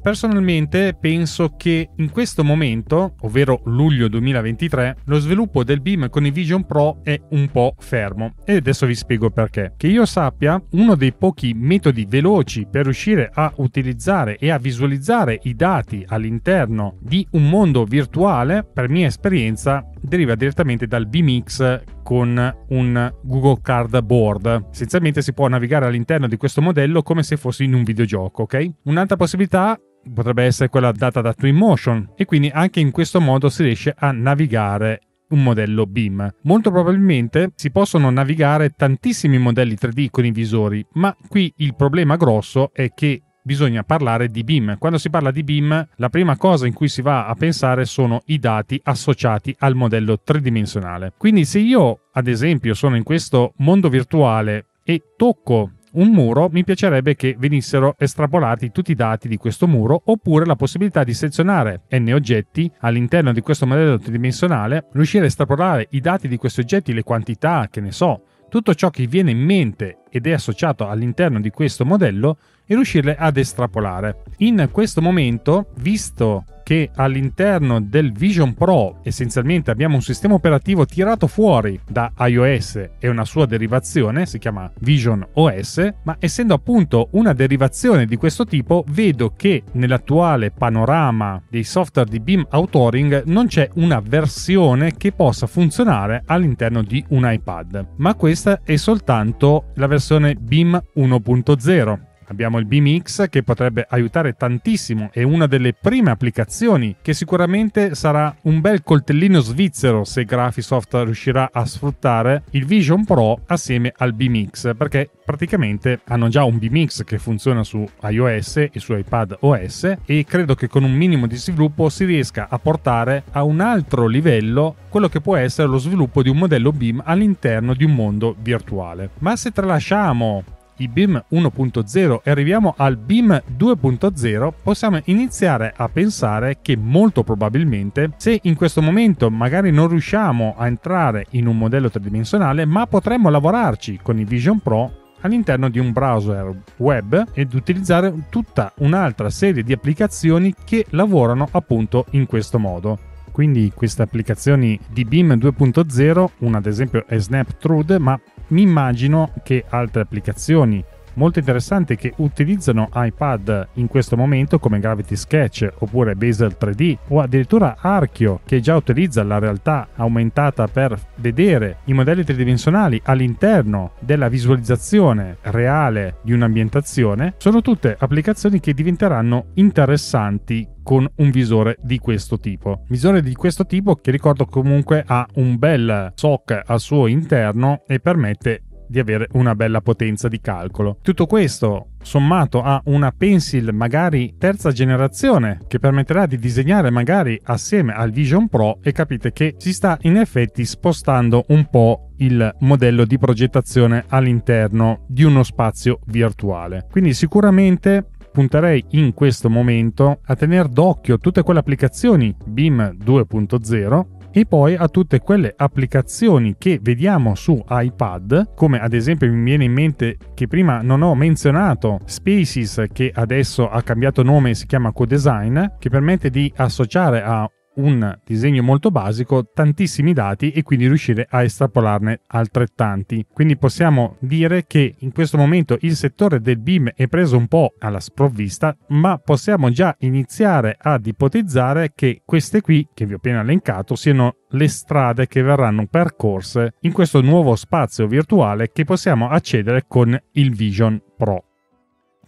Personalmente penso che in questo momento, ovvero luglio 2023, lo sviluppo del BIM con i Vision Pro è un po' fermo e adesso vi spiego perché. Che io sappia, uno dei pochi metodi veloci per riuscire a utilizzare e a visualizzare i dati all'interno di un mondo virtuale, per mia esperienza, deriva direttamente dal BIMX con un Google Cardboard. Essenzialmente si può navigare all'interno di questo modello come se fossi in un videogioco, ok? Un'altra possibilità potrebbe essere quella data da Twinmotion e quindi anche in questo modo si riesce a navigare un modello BIM. Molto probabilmente si possono navigare tantissimi modelli 3D con i visori, ma qui il problema grosso è che bisogna parlare di BIM. Quando si parla di BIM, la prima cosa in cui si va a pensare sono i dati associati al modello tridimensionale. Quindi se io, ad esempio, sono in questo mondo virtuale e tocco un muro, mi piacerebbe che venissero estrapolati tutti i dati di questo muro oppure la possibilità di sezionare n oggetti all'interno di questo modello tridimensionale, riuscire a estrapolare i dati di questi oggetti, le quantità, che ne so, tutto ciò che viene in mente ed è associato all'interno di questo modello, e riuscire ad estrapolare. In questo momento, visto che all'interno del Vision Pro essenzialmente abbiamo un sistema operativo tirato fuori da iOS e una sua derivazione, si chiama Vision OS, ma essendo appunto una derivazione di questo tipo, vedo che nell'attuale panorama dei software di Beam Authoring non c'è una versione che possa funzionare all'interno di un iPad, ma questa è soltanto la versione Beam 1.0 Abbiamo il b che potrebbe aiutare tantissimo, è una delle prime applicazioni che sicuramente sarà un bel coltellino svizzero se Graphisoft riuscirà a sfruttare il Vision Pro assieme al b perché praticamente hanno già un b che funziona su iOS e su iPad OS e credo che con un minimo di sviluppo si riesca a portare a un altro livello quello che può essere lo sviluppo di un modello BIM all'interno di un mondo virtuale. Ma se tralasciamo i BIM 1.0 e arriviamo al BIM 2.0, possiamo iniziare a pensare che molto probabilmente, se in questo momento magari non riusciamo a entrare in un modello tridimensionale, ma potremmo lavorarci con i Vision Pro all'interno di un browser web ed utilizzare tutta un'altra serie di applicazioni che lavorano appunto in questo modo. Quindi queste applicazioni di BIM 2.0, una ad esempio è SnapTrude, ma mi immagino che altre applicazioni molto interessanti che utilizzano iPad in questo momento come Gravity Sketch oppure Bezel 3D o addirittura Archio che già utilizza la realtà aumentata per vedere i modelli tridimensionali all'interno della visualizzazione reale di un'ambientazione, sono tutte applicazioni che diventeranno interessanti con un visore di questo tipo. Visore di questo tipo che ricordo comunque ha un bel SOC al suo interno e permette di avere una bella potenza di calcolo. Tutto questo sommato a una pencil magari terza generazione che permetterà di disegnare magari assieme al Vision Pro e capite che si sta in effetti spostando un po' il modello di progettazione all'interno di uno spazio virtuale. Quindi sicuramente punterei in questo momento a tenere d'occhio tutte quelle applicazioni BIM 2.0 e poi a tutte quelle applicazioni che vediamo su iPad, come ad esempio mi viene in mente che prima non ho menzionato Spaces che adesso ha cambiato nome e si chiama CoDesign, che permette di associare a un disegno molto basico tantissimi dati e quindi riuscire a estrapolarne altrettanti. Quindi possiamo dire che in questo momento il settore del BIM è preso un po' alla sprovvista, ma possiamo già iniziare ad ipotizzare che queste qui, che vi ho appena elencato, siano le strade che verranno percorse in questo nuovo spazio virtuale che possiamo accedere con il Vision Pro.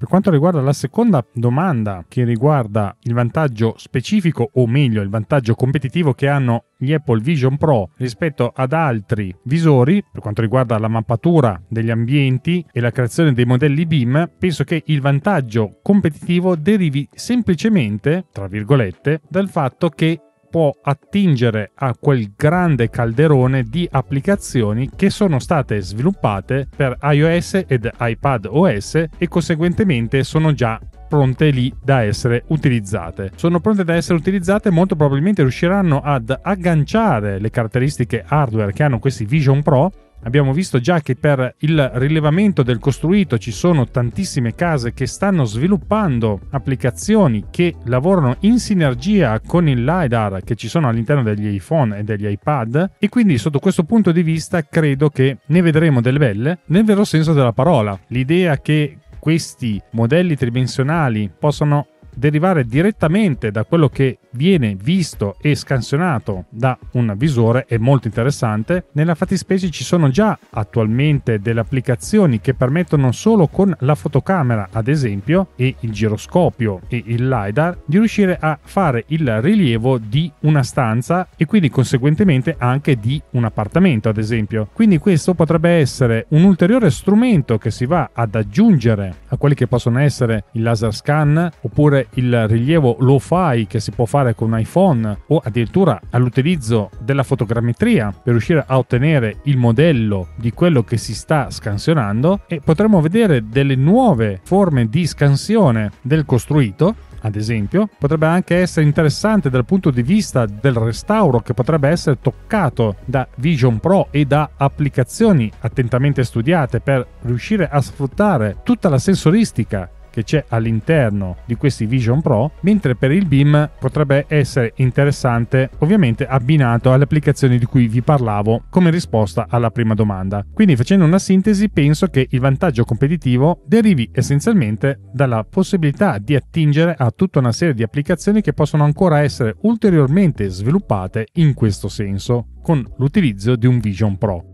Per quanto riguarda la seconda domanda che riguarda il vantaggio specifico o meglio il vantaggio competitivo che hanno gli Apple Vision Pro rispetto ad altri visori per quanto riguarda la mappatura degli ambienti e la creazione dei modelli BIM, penso che il vantaggio competitivo derivi semplicemente, tra virgolette, dal fatto che può attingere a quel grande calderone di applicazioni che sono state sviluppate per iOS ed iPadOS e conseguentemente sono già pronte lì da essere utilizzate. Sono pronte da essere utilizzate molto probabilmente riusciranno ad agganciare le caratteristiche hardware che hanno questi Vision Pro Abbiamo visto già che per il rilevamento del costruito ci sono tantissime case che stanno sviluppando applicazioni che lavorano in sinergia con il LiDAR che ci sono all'interno degli iPhone e degli iPad e quindi sotto questo punto di vista credo che ne vedremo delle belle nel vero senso della parola. L'idea che questi modelli tridimensionali possano derivare direttamente da quello che viene visto e scansionato da un visore è molto interessante. Nella fattispecie ci sono già attualmente delle applicazioni che permettono solo con la fotocamera, ad esempio, e il giroscopio e il LiDAR di riuscire a fare il rilievo di una stanza e quindi conseguentemente anche di un appartamento, ad esempio. Quindi questo potrebbe essere un ulteriore strumento che si va ad aggiungere a quelli che possono essere il laser scan oppure il rilievo lo-fi che si può fare fare con un iPhone o addirittura all'utilizzo della fotogrammetria per riuscire a ottenere il modello di quello che si sta scansionando e potremo vedere delle nuove forme di scansione del costruito ad esempio, potrebbe anche essere interessante dal punto di vista del restauro che potrebbe essere toccato da Vision Pro e da applicazioni attentamente studiate per riuscire a sfruttare tutta la sensoristica che c'è all'interno di questi Vision Pro, mentre per il BIM potrebbe essere interessante ovviamente abbinato alle applicazioni di cui vi parlavo come risposta alla prima domanda. Quindi facendo una sintesi penso che il vantaggio competitivo derivi essenzialmente dalla possibilità di attingere a tutta una serie di applicazioni che possono ancora essere ulteriormente sviluppate in questo senso con l'utilizzo di un Vision Pro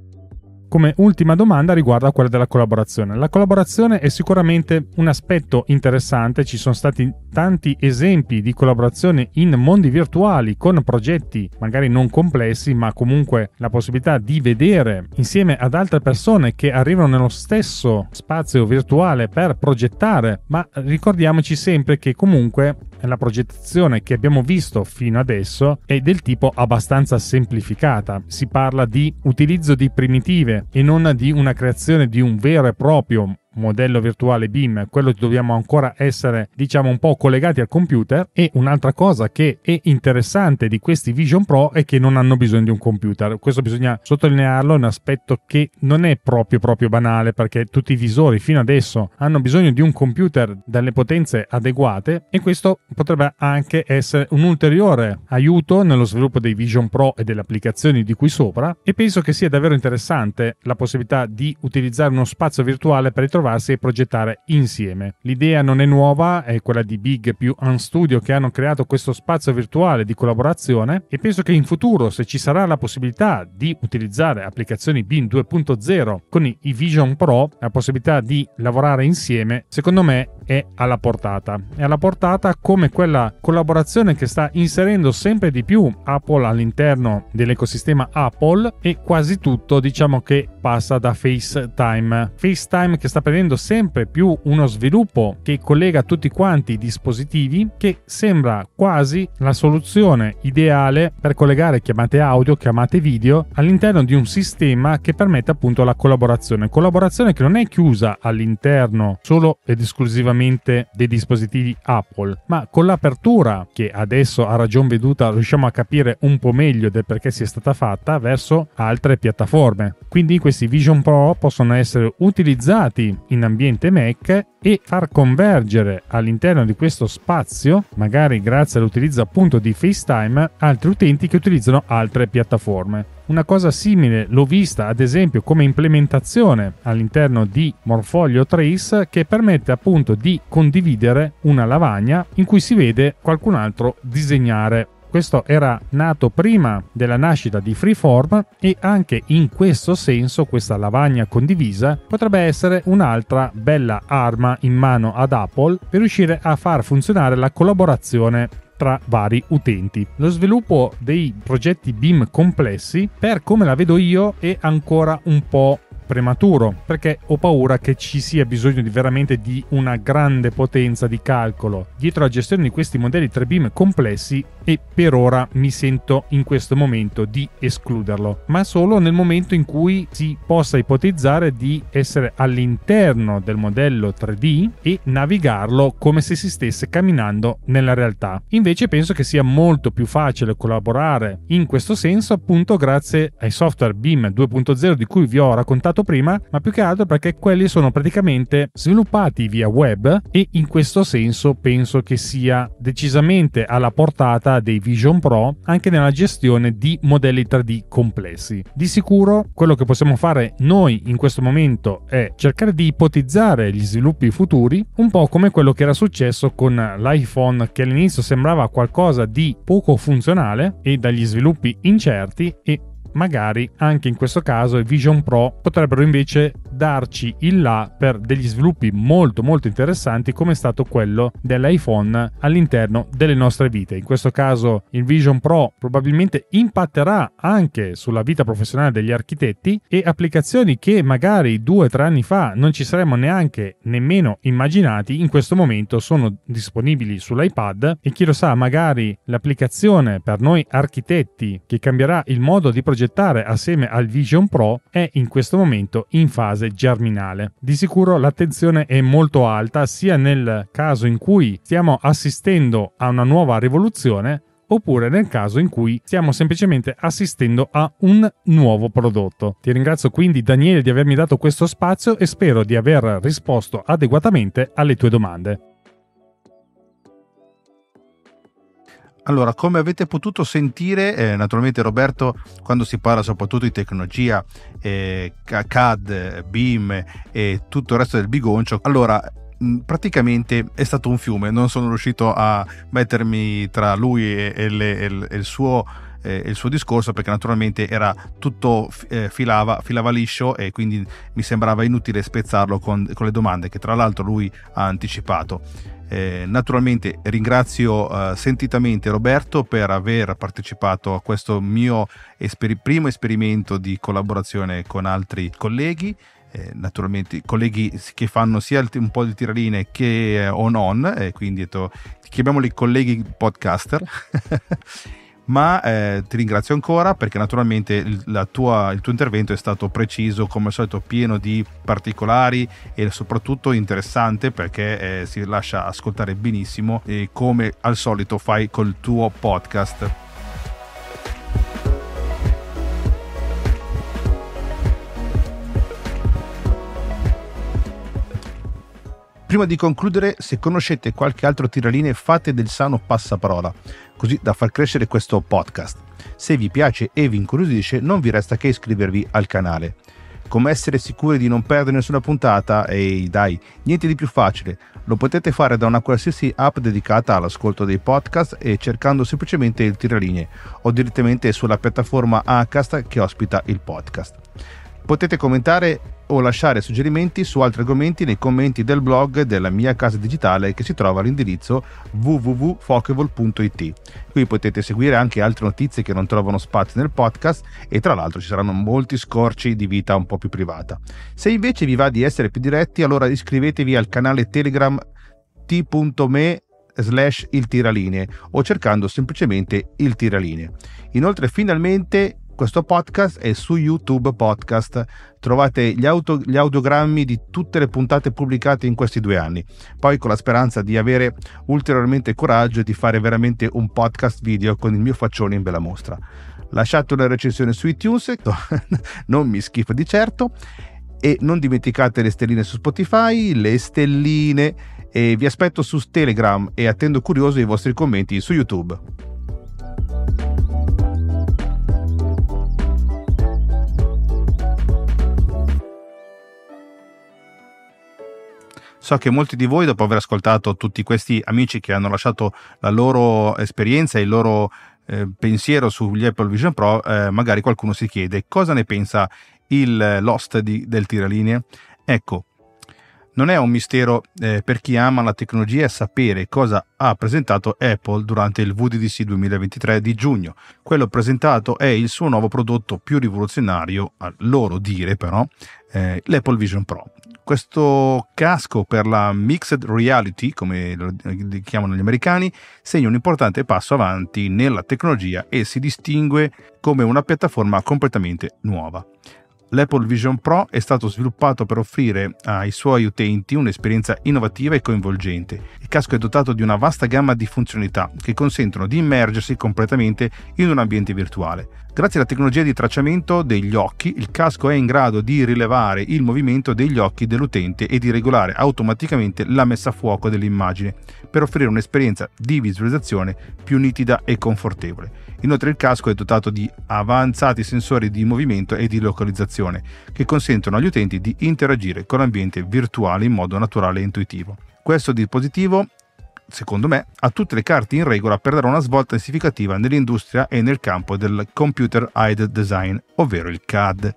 come ultima domanda riguarda quella della collaborazione. La collaborazione è sicuramente un aspetto interessante, ci sono stati tanti esempi di collaborazione in mondi virtuali con progetti magari non complessi, ma comunque la possibilità di vedere insieme ad altre persone che arrivano nello stesso spazio virtuale per progettare, ma ricordiamoci sempre che comunque la progettazione che abbiamo visto fino adesso è del tipo abbastanza semplificata. Si parla di utilizzo di primitive e non di una creazione di un vero e proprio modello virtuale BIM, quello dobbiamo ancora essere diciamo un po' collegati al computer e un'altra cosa che è interessante di questi Vision Pro è che non hanno bisogno di un computer. Questo bisogna sottolinearlo, è un aspetto che non è proprio proprio banale perché tutti i visori fino adesso hanno bisogno di un computer dalle potenze adeguate e questo potrebbe anche essere un ulteriore aiuto nello sviluppo dei Vision Pro e delle applicazioni di qui sopra e penso che sia davvero interessante la possibilità di utilizzare uno spazio virtuale per ritrovare ritrovarsi e progettare insieme. L'idea non è nuova, è quella di Big più Un Studio che hanno creato questo spazio virtuale di collaborazione e penso che in futuro, se ci sarà la possibilità di utilizzare applicazioni BIM 2.0 con i Vision Pro, la possibilità di lavorare insieme, secondo me è alla portata. È alla portata come quella collaborazione che sta inserendo sempre di più Apple all'interno dell'ecosistema Apple e quasi tutto diciamo che passa da FaceTime. FaceTime che sta prendendo avendo sempre più uno sviluppo che collega tutti quanti i dispositivi che sembra quasi la soluzione ideale per collegare chiamate audio, chiamate video all'interno di un sistema che permette appunto la collaborazione. Collaborazione che non è chiusa all'interno solo ed esclusivamente dei dispositivi Apple, ma con l'apertura che adesso a ragion veduta riusciamo a capire un po' meglio del perché sia stata fatta verso altre piattaforme. Quindi questi Vision Pro possono essere utilizzati in ambiente Mac e far convergere all'interno di questo spazio, magari grazie all'utilizzo appunto di FaceTime, altri utenti che utilizzano altre piattaforme. Una cosa simile l'ho vista ad esempio come implementazione all'interno di Morfolio Trace che permette appunto di condividere una lavagna in cui si vede qualcun altro disegnare questo era nato prima della nascita di Freeform e anche in questo senso questa lavagna condivisa potrebbe essere un'altra bella arma in mano ad Apple per riuscire a far funzionare la collaborazione tra vari utenti. Lo sviluppo dei progetti BIM complessi, per come la vedo io, è ancora un po' prematuro perché ho paura che ci sia bisogno di veramente di una grande potenza di calcolo dietro la gestione di questi modelli 3 BIM complessi e per ora mi sento in questo momento di escluderlo, ma solo nel momento in cui si possa ipotizzare di essere all'interno del modello 3D e navigarlo come se si stesse camminando nella realtà. Invece penso che sia molto più facile collaborare in questo senso appunto grazie ai software BIM 2.0 di cui vi ho raccontato citato prima, ma più che altro perché quelli sono praticamente sviluppati via web e in questo senso penso che sia decisamente alla portata dei Vision Pro anche nella gestione di modelli 3D complessi. Di sicuro quello che possiamo fare noi in questo momento è cercare di ipotizzare gli sviluppi futuri, un po' come quello che era successo con l'iPhone che all'inizio sembrava qualcosa di poco funzionale e dagli sviluppi incerti e Magari anche in questo caso i Vision Pro potrebbero invece darci il là per degli sviluppi molto molto interessanti come è stato quello dell'iPhone all'interno delle nostre vite. In questo caso il Vision Pro probabilmente impatterà anche sulla vita professionale degli architetti e applicazioni che magari due o tre anni fa non ci saremmo neanche nemmeno immaginati in questo momento sono disponibili sull'iPad e chi lo sa magari l'applicazione per noi architetti che cambierà il modo di progettare progettare assieme al Vision Pro è in questo momento in fase germinale. Di sicuro l'attenzione è molto alta sia nel caso in cui stiamo assistendo a una nuova rivoluzione oppure nel caso in cui stiamo semplicemente assistendo a un nuovo prodotto. Ti ringrazio quindi Daniele di avermi dato questo spazio e spero di aver risposto adeguatamente alle tue domande. Allora, come avete potuto sentire, eh, naturalmente Roberto, quando si parla soprattutto di tecnologia, eh, CAD, BIM e tutto il resto del bigoncio, allora praticamente è stato un fiume, non sono riuscito a mettermi tra lui e, e, le, e il suo eh, il suo discorso perché naturalmente era tutto eh, filava, filava, liscio e quindi mi sembrava inutile spezzarlo con, con, le domande che tra l'altro lui ha anticipato. Eh, naturalmente ringrazio eh, sentitamente Roberto per aver partecipato a questo mio esper- primo esperimento di collaborazione con altri colleghi. Eh, naturalmente colleghi che fanno sia un po' di tiraline che eh, on on, eh, quindi chiamiamoli colleghi podcaster [laughs] ma eh, ti ringrazio ancora perché naturalmente il, tua, il, tuo intervento è stato preciso, come al solito pieno di particolari e soprattutto interessante perché eh, si lascia ascoltare benissimo e come al solito fai col tuo podcast. Prima di concludere, se conoscete qualche altro tiraline, fate del sano passaparola, così da far crescere questo podcast. Se vi piace e vi incuriosisce, non vi resta che iscrivervi al canale. Come essere sicuri di non perdere nessuna puntata? Ehi, dai, niente di più facile. Lo potete fare da una qualsiasi app dedicata all'ascolto dei podcast e cercando semplicemente il tiraline o direttamente sulla piattaforma Acast che ospita il podcast. Potete commentare o lasciare suggerimenti su altri argomenti nei commenti del blog della mia casa digitale che si trova all'indirizzo www.focable.it. Qui potete seguire anche altre notizie che non trovano spazio nel podcast e tra l'altro ci saranno molti scorci di vita un po' più privata. Se invece vi va di essere più diretti, allora iscrivetevi al canale Telegram t.me slash il tiralinee o cercando semplicemente il tiralinee. Inoltre finalmente questo podcast è su YouTube Podcast. Trovate gli, auto, gli, audiogrammi di tutte le puntate pubblicate in questi due anni. Poi con la speranza di avere ulteriormente coraggio e di fare veramente un podcast video con il mio faccione in bella mostra. Lasciate una recensione su iTunes, [laughs] non mi schifo di certo. E non dimenticate le stelline su Spotify, le stelline. E vi aspetto su Telegram e attendo curioso i vostri commenti su YouTube. So che molti di voi, dopo aver ascoltato tutti questi amici che hanno lasciato la loro esperienza e il loro eh, pensiero sugli Apple Vision Pro, eh, magari qualcuno si chiede cosa ne pensa il Lost di, del tiralinee. Ecco, non è un mistero eh, per chi ama la tecnologia sapere cosa ha presentato Apple durante il WDDC 2023 di giugno. Quello presentato è il suo nuovo prodotto più rivoluzionario, a loro dire però, eh, l'Apple Vision Pro. Questo casco per la mixed reality, come lo chiamano gli americani, segna un importante passo avanti nella tecnologia e si distingue come una piattaforma completamente nuova. L'Apple Vision Pro è stato sviluppato per offrire ai suoi utenti un'esperienza innovativa e coinvolgente. Il casco è dotato di una vasta gamma di funzionalità che consentono di immergersi completamente in un ambiente virtuale. Grazie alla tecnologia di tracciamento degli occhi, il casco è in grado di rilevare il movimento degli occhi dell'utente e di regolare automaticamente la messa a fuoco dell'immagine per offrire un'esperienza di visualizzazione più nitida e confortevole. Inoltre il casco è dotato di avanzati sensori di movimento e di localizzazione che consentono agli utenti di interagire con l'ambiente virtuale in modo naturale e intuitivo. Questo dispositivo secondo me, ha tutte le carte in regola per dare una svolta significativa nell'industria e nel campo del computer aided design, ovvero il CAD,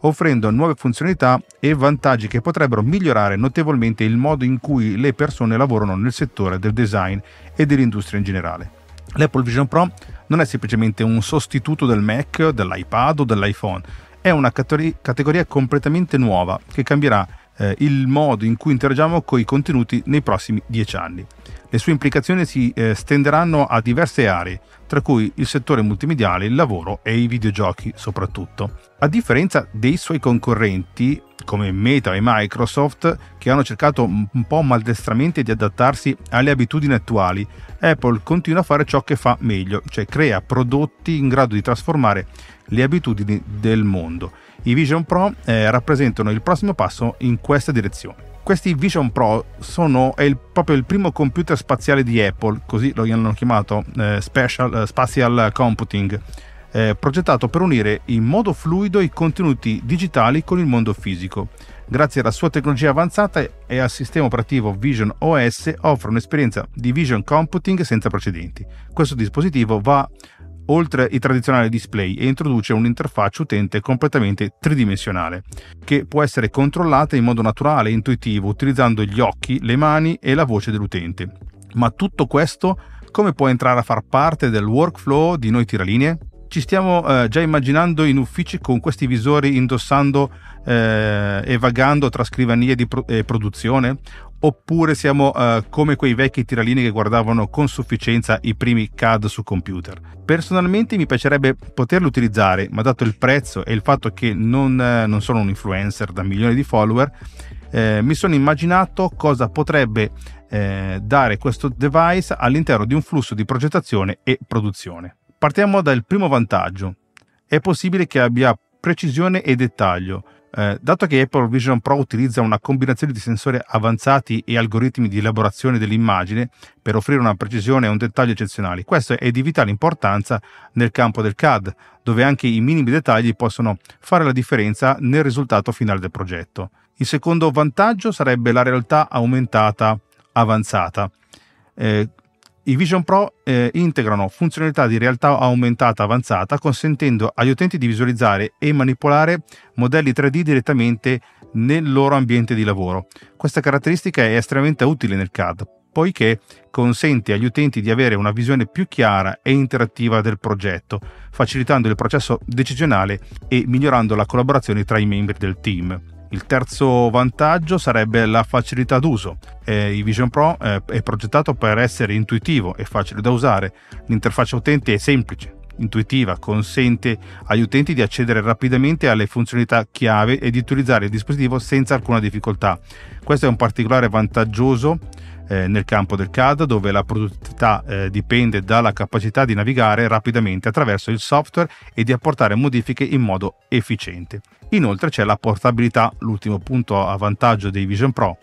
offrendo nuove funzionalità e vantaggi che potrebbero migliorare notevolmente il modo in cui le persone lavorano nel settore del design e dell'industria in generale. L'Apple Vision Pro non è semplicemente un sostituto del Mac, dell'iPad o dell'iPhone, è una categoria completamente nuova che cambierà eh, il modo in cui interagiamo con i contenuti nei prossimi dieci anni. Le sue implicazioni si eh, stenderanno a diverse aree, tra cui il settore multimediale, il lavoro e i videogiochi soprattutto. A differenza dei suoi concorrenti, come Meta e Microsoft, che hanno cercato un po' maldestramente di adattarsi alle abitudini attuali, Apple continua a fare ciò che fa meglio, cioè crea prodotti in grado di trasformare le abitudini del mondo. I Vision Pro eh, rappresentano il prossimo passo in questa direzione. Questi Vision Pro sono il, proprio il primo computer spaziale di Apple, così lo hanno chiamato eh, special, eh, Spatial Computing, eh, progettato per unire in modo fluido i contenuti digitali con il mondo fisico. Grazie alla sua tecnologia avanzata e al sistema operativo Vision OS offre un'esperienza di vision computing senza precedenti. Questo dispositivo va oltre i tradizionali display e introduce un'interfaccia utente completamente tridimensionale, che può essere controllata in modo naturale e intuitivo utilizzando gli occhi, le mani e la voce dell'utente. Ma tutto questo come può entrare a far parte del workflow di noi tiralinee? ci stiamo eh, già immaginando in uffici con questi visori indossando eh, e vagando tra scrivanie di pro- eh, produzione? Oppure siamo eh, come quei vecchi tiralini che guardavano con sufficienza i primi CAD su computer? Personalmente mi piacerebbe poterli utilizzare, ma dato il prezzo e il fatto che non, eh, non sono un influencer da milioni di follower, eh, mi sono immaginato cosa potrebbe dare questo device all'interno di un flusso di progettazione e produzione. Partiamo dal primo vantaggio. È possibile che abbia precisione e dettaglio. Eh, dato che Apple Vision Pro utilizza una combinazione di sensori avanzati e algoritmi di elaborazione dell'immagine per offrire una precisione e un dettaglio eccezionali, questo è di vitale importanza nel campo del CAD, dove anche i minimi dettagli possono fare la differenza nel risultato finale del progetto. Il secondo vantaggio sarebbe la realtà aumentata avanzata. Eh, i Vision Pro eh, integrano funzionalità di realtà aumentata avanzata consentendo agli utenti di visualizzare e manipolare modelli 3D direttamente nel loro ambiente di lavoro. Questa caratteristica è estremamente utile nel CAD poiché consente agli utenti di avere una visione più chiara e interattiva del progetto, facilitando il processo decisionale e migliorando la collaborazione tra i membri del team. Il terzo vantaggio sarebbe la facilità d'uso. Eh, il Vision Pro eh, è progettato per essere intuitivo e facile da usare. L'interfaccia utente è semplice, intuitiva, consente agli utenti di accedere rapidamente alle funzionalità chiave e di utilizzare il dispositivo senza alcuna difficoltà. Questo è un particolare vantaggioso eh, nel campo del CAD dove la produttività eh, dipende dalla capacità di navigare rapidamente attraverso il software e di apportare modifiche in modo efficiente. Inoltre c'è la portabilità, l'ultimo punto a vantaggio dei Vision Pro.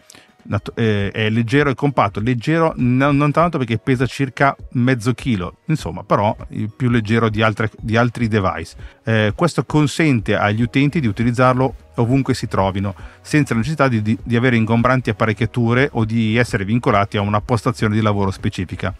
Eh, è leggero e compatto, leggero non tanto perché pesa circa mezzo chilo, insomma, però più leggero di, altre, di altri device. Eh, questo consente agli utenti di utilizzarlo ovunque si trovino, senza la necessità di, di avere ingombranti apparecchiature o di essere vincolati a una postazione di lavoro specifica.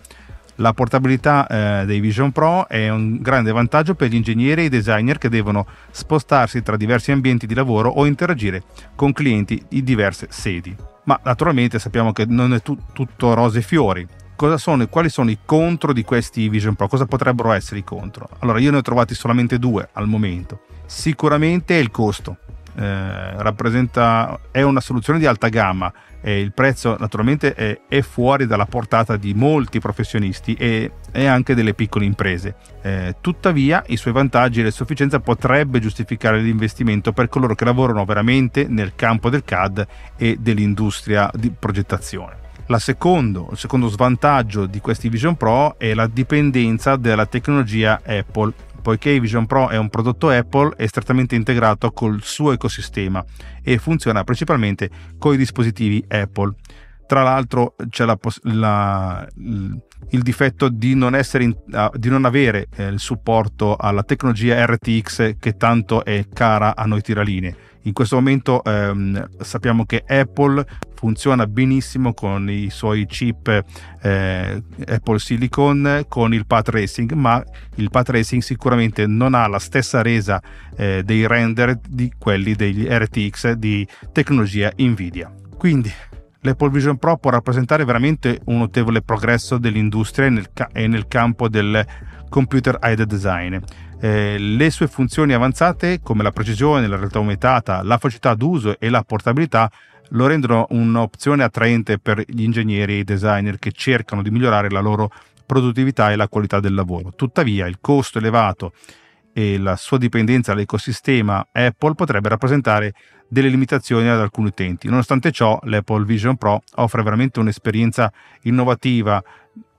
La portabilità eh, dei Vision Pro è un grande vantaggio per gli ingegneri e i designer che devono spostarsi tra diversi ambienti di lavoro o interagire con clienti di diverse sedi. Ma naturalmente sappiamo che non è tu- tutto rose e fiori. Sono, quali sono i contro di questi Vision Pro? Cosa potrebbero essere i contro? Allora, io ne ho trovati solamente due al momento. Sicuramente è il costo eh, rappresenta, è una soluzione di alta gamma e il prezzo naturalmente è, è, fuori dalla portata di molti professionisti e, e anche delle piccole imprese. Eh, tuttavia i suoi vantaggi e la sufficienza potrebbe giustificare l'investimento per coloro che lavorano veramente nel campo del CAD e dell'industria di progettazione. Secondo, il secondo svantaggio di questi Vision Pro è la dipendenza dalla tecnologia Apple poiché il Vision Pro è un prodotto Apple è strettamente integrato col suo ecosistema e funziona principalmente con i dispositivi Apple. Tra l'altro c'è la, la, il difetto di non, essere, di non avere eh, il supporto alla tecnologia RTX che tanto è cara a noi tiraline. In questo momento ehm, sappiamo che Apple funziona benissimo con i suoi chip eh, Apple Silicon con il path tracing ma il path tracing sicuramente non ha la stessa resa eh, dei render di quelli degli RTX di tecnologia Nvidia. Quindi l'Apple Vision Pro può rappresentare veramente un notevole progresso dell'industria e nel, ca- e nel campo del computer aided design. Eh, le sue funzioni avanzate, come la precisione, la realtà aumentata, la facilità d'uso e la portabilità, lo rendono un'opzione attraente per gli ingegneri e i designer che cercano di migliorare la loro produttività e la qualità del lavoro. Tuttavia il costo elevato e la sua dipendenza dall'ecosistema Apple potrebbe rappresentare delle limitazioni ad alcuni utenti. Nonostante ciò, l'Apple Vision Pro offre veramente un'esperienza innovativa,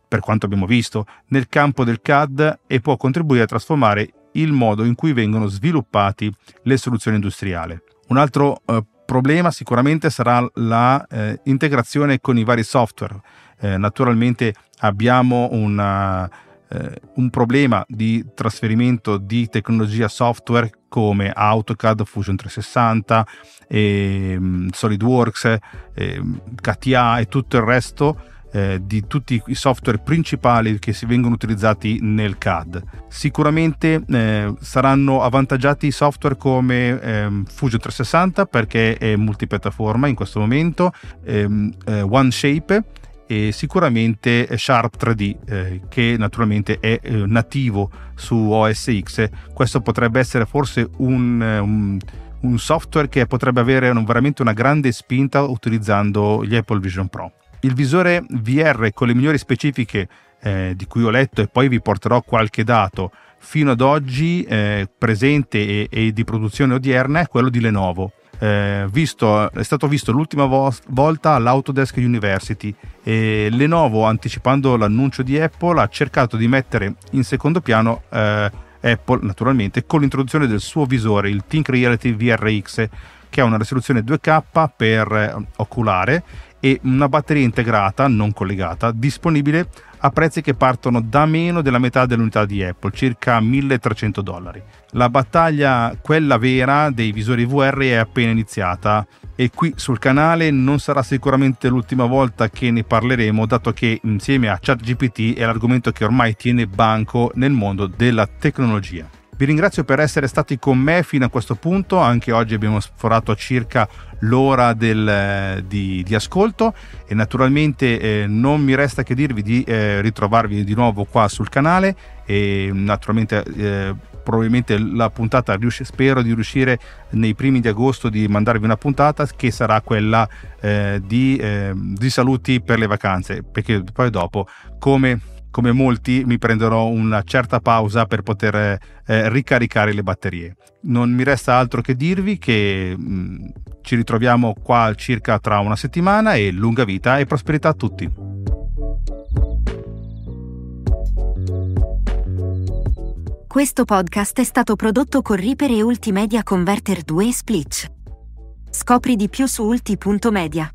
per quanto abbiamo visto, nel campo del CAD e può contribuire a trasformare il modo in cui vengono sviluppate le soluzioni industriali. Un altro eh, problema sicuramente sarà l'integrazione eh, con i vari software. Eh, naturalmente abbiamo una, eh, un problema di trasferimento di tecnologia software come AutoCAD, Fusion 360, e, um, SolidWorks, e, um, KTA e tutto il resto eh, di tutti i software principali che si vengono utilizzati nel CAD. Sicuramente eh, saranno avvantaggiati software come ehm, Fusion 360 perché è multipiattaforma in questo momento, ehm, eh, OneShape e sicuramente eh, Sharp 3D eh, che naturalmente è eh, nativo su OS X. Questo potrebbe essere forse un, eh, un, un software che potrebbe avere veramente una grande spinta utilizzando gli Apple Vision Pro il visore VR con le migliori specifiche eh, di cui ho letto e poi vi porterò qualche dato fino ad oggi eh, presente e, e, di produzione odierna è quello di Lenovo. Eh, visto, è stato visto l'ultima vo- volta all'Autodesk University e Lenovo, anticipando l'annuncio di Apple, ha cercato di mettere in secondo piano eh, Apple, naturalmente, con l'introduzione del suo visore, il Think Reality VRX, che ha una risoluzione 2K per eh, oculare e una batteria integrata, non collegata, disponibile a prezzi che partono da meno della metà dell'unità di Apple, circa 1300 dollari. La battaglia, quella vera, dei visori VR è appena iniziata e qui sul canale non sarà sicuramente l'ultima volta che ne parleremo, dato che insieme a ChatGPT è l'argomento che ormai tiene banco nel mondo della tecnologia. Vi ringrazio per essere stati con me fino a questo punto, anche oggi abbiamo sforato circa l'ora del, eh, di, di, ascolto e naturalmente eh, non mi resta che dirvi di eh, ritrovarvi di nuovo qua sul canale e naturalmente eh, probabilmente la puntata riusci- spero di riuscire nei primi di agosto di mandarvi una puntata che sarà quella eh, di, eh, di saluti per le vacanze perché poi dopo come come molti mi prenderò una certa pausa per poter eh, ricaricare le batterie. Non mi resta altro che dirvi che mh, mm, ci ritroviamo qua circa tra una settimana e lunga vita e prosperità a tutti. Questo podcast è stato prodotto con Reaper e Ultimedia Converter 2 e Splitch. Scopri di più su ulti.media.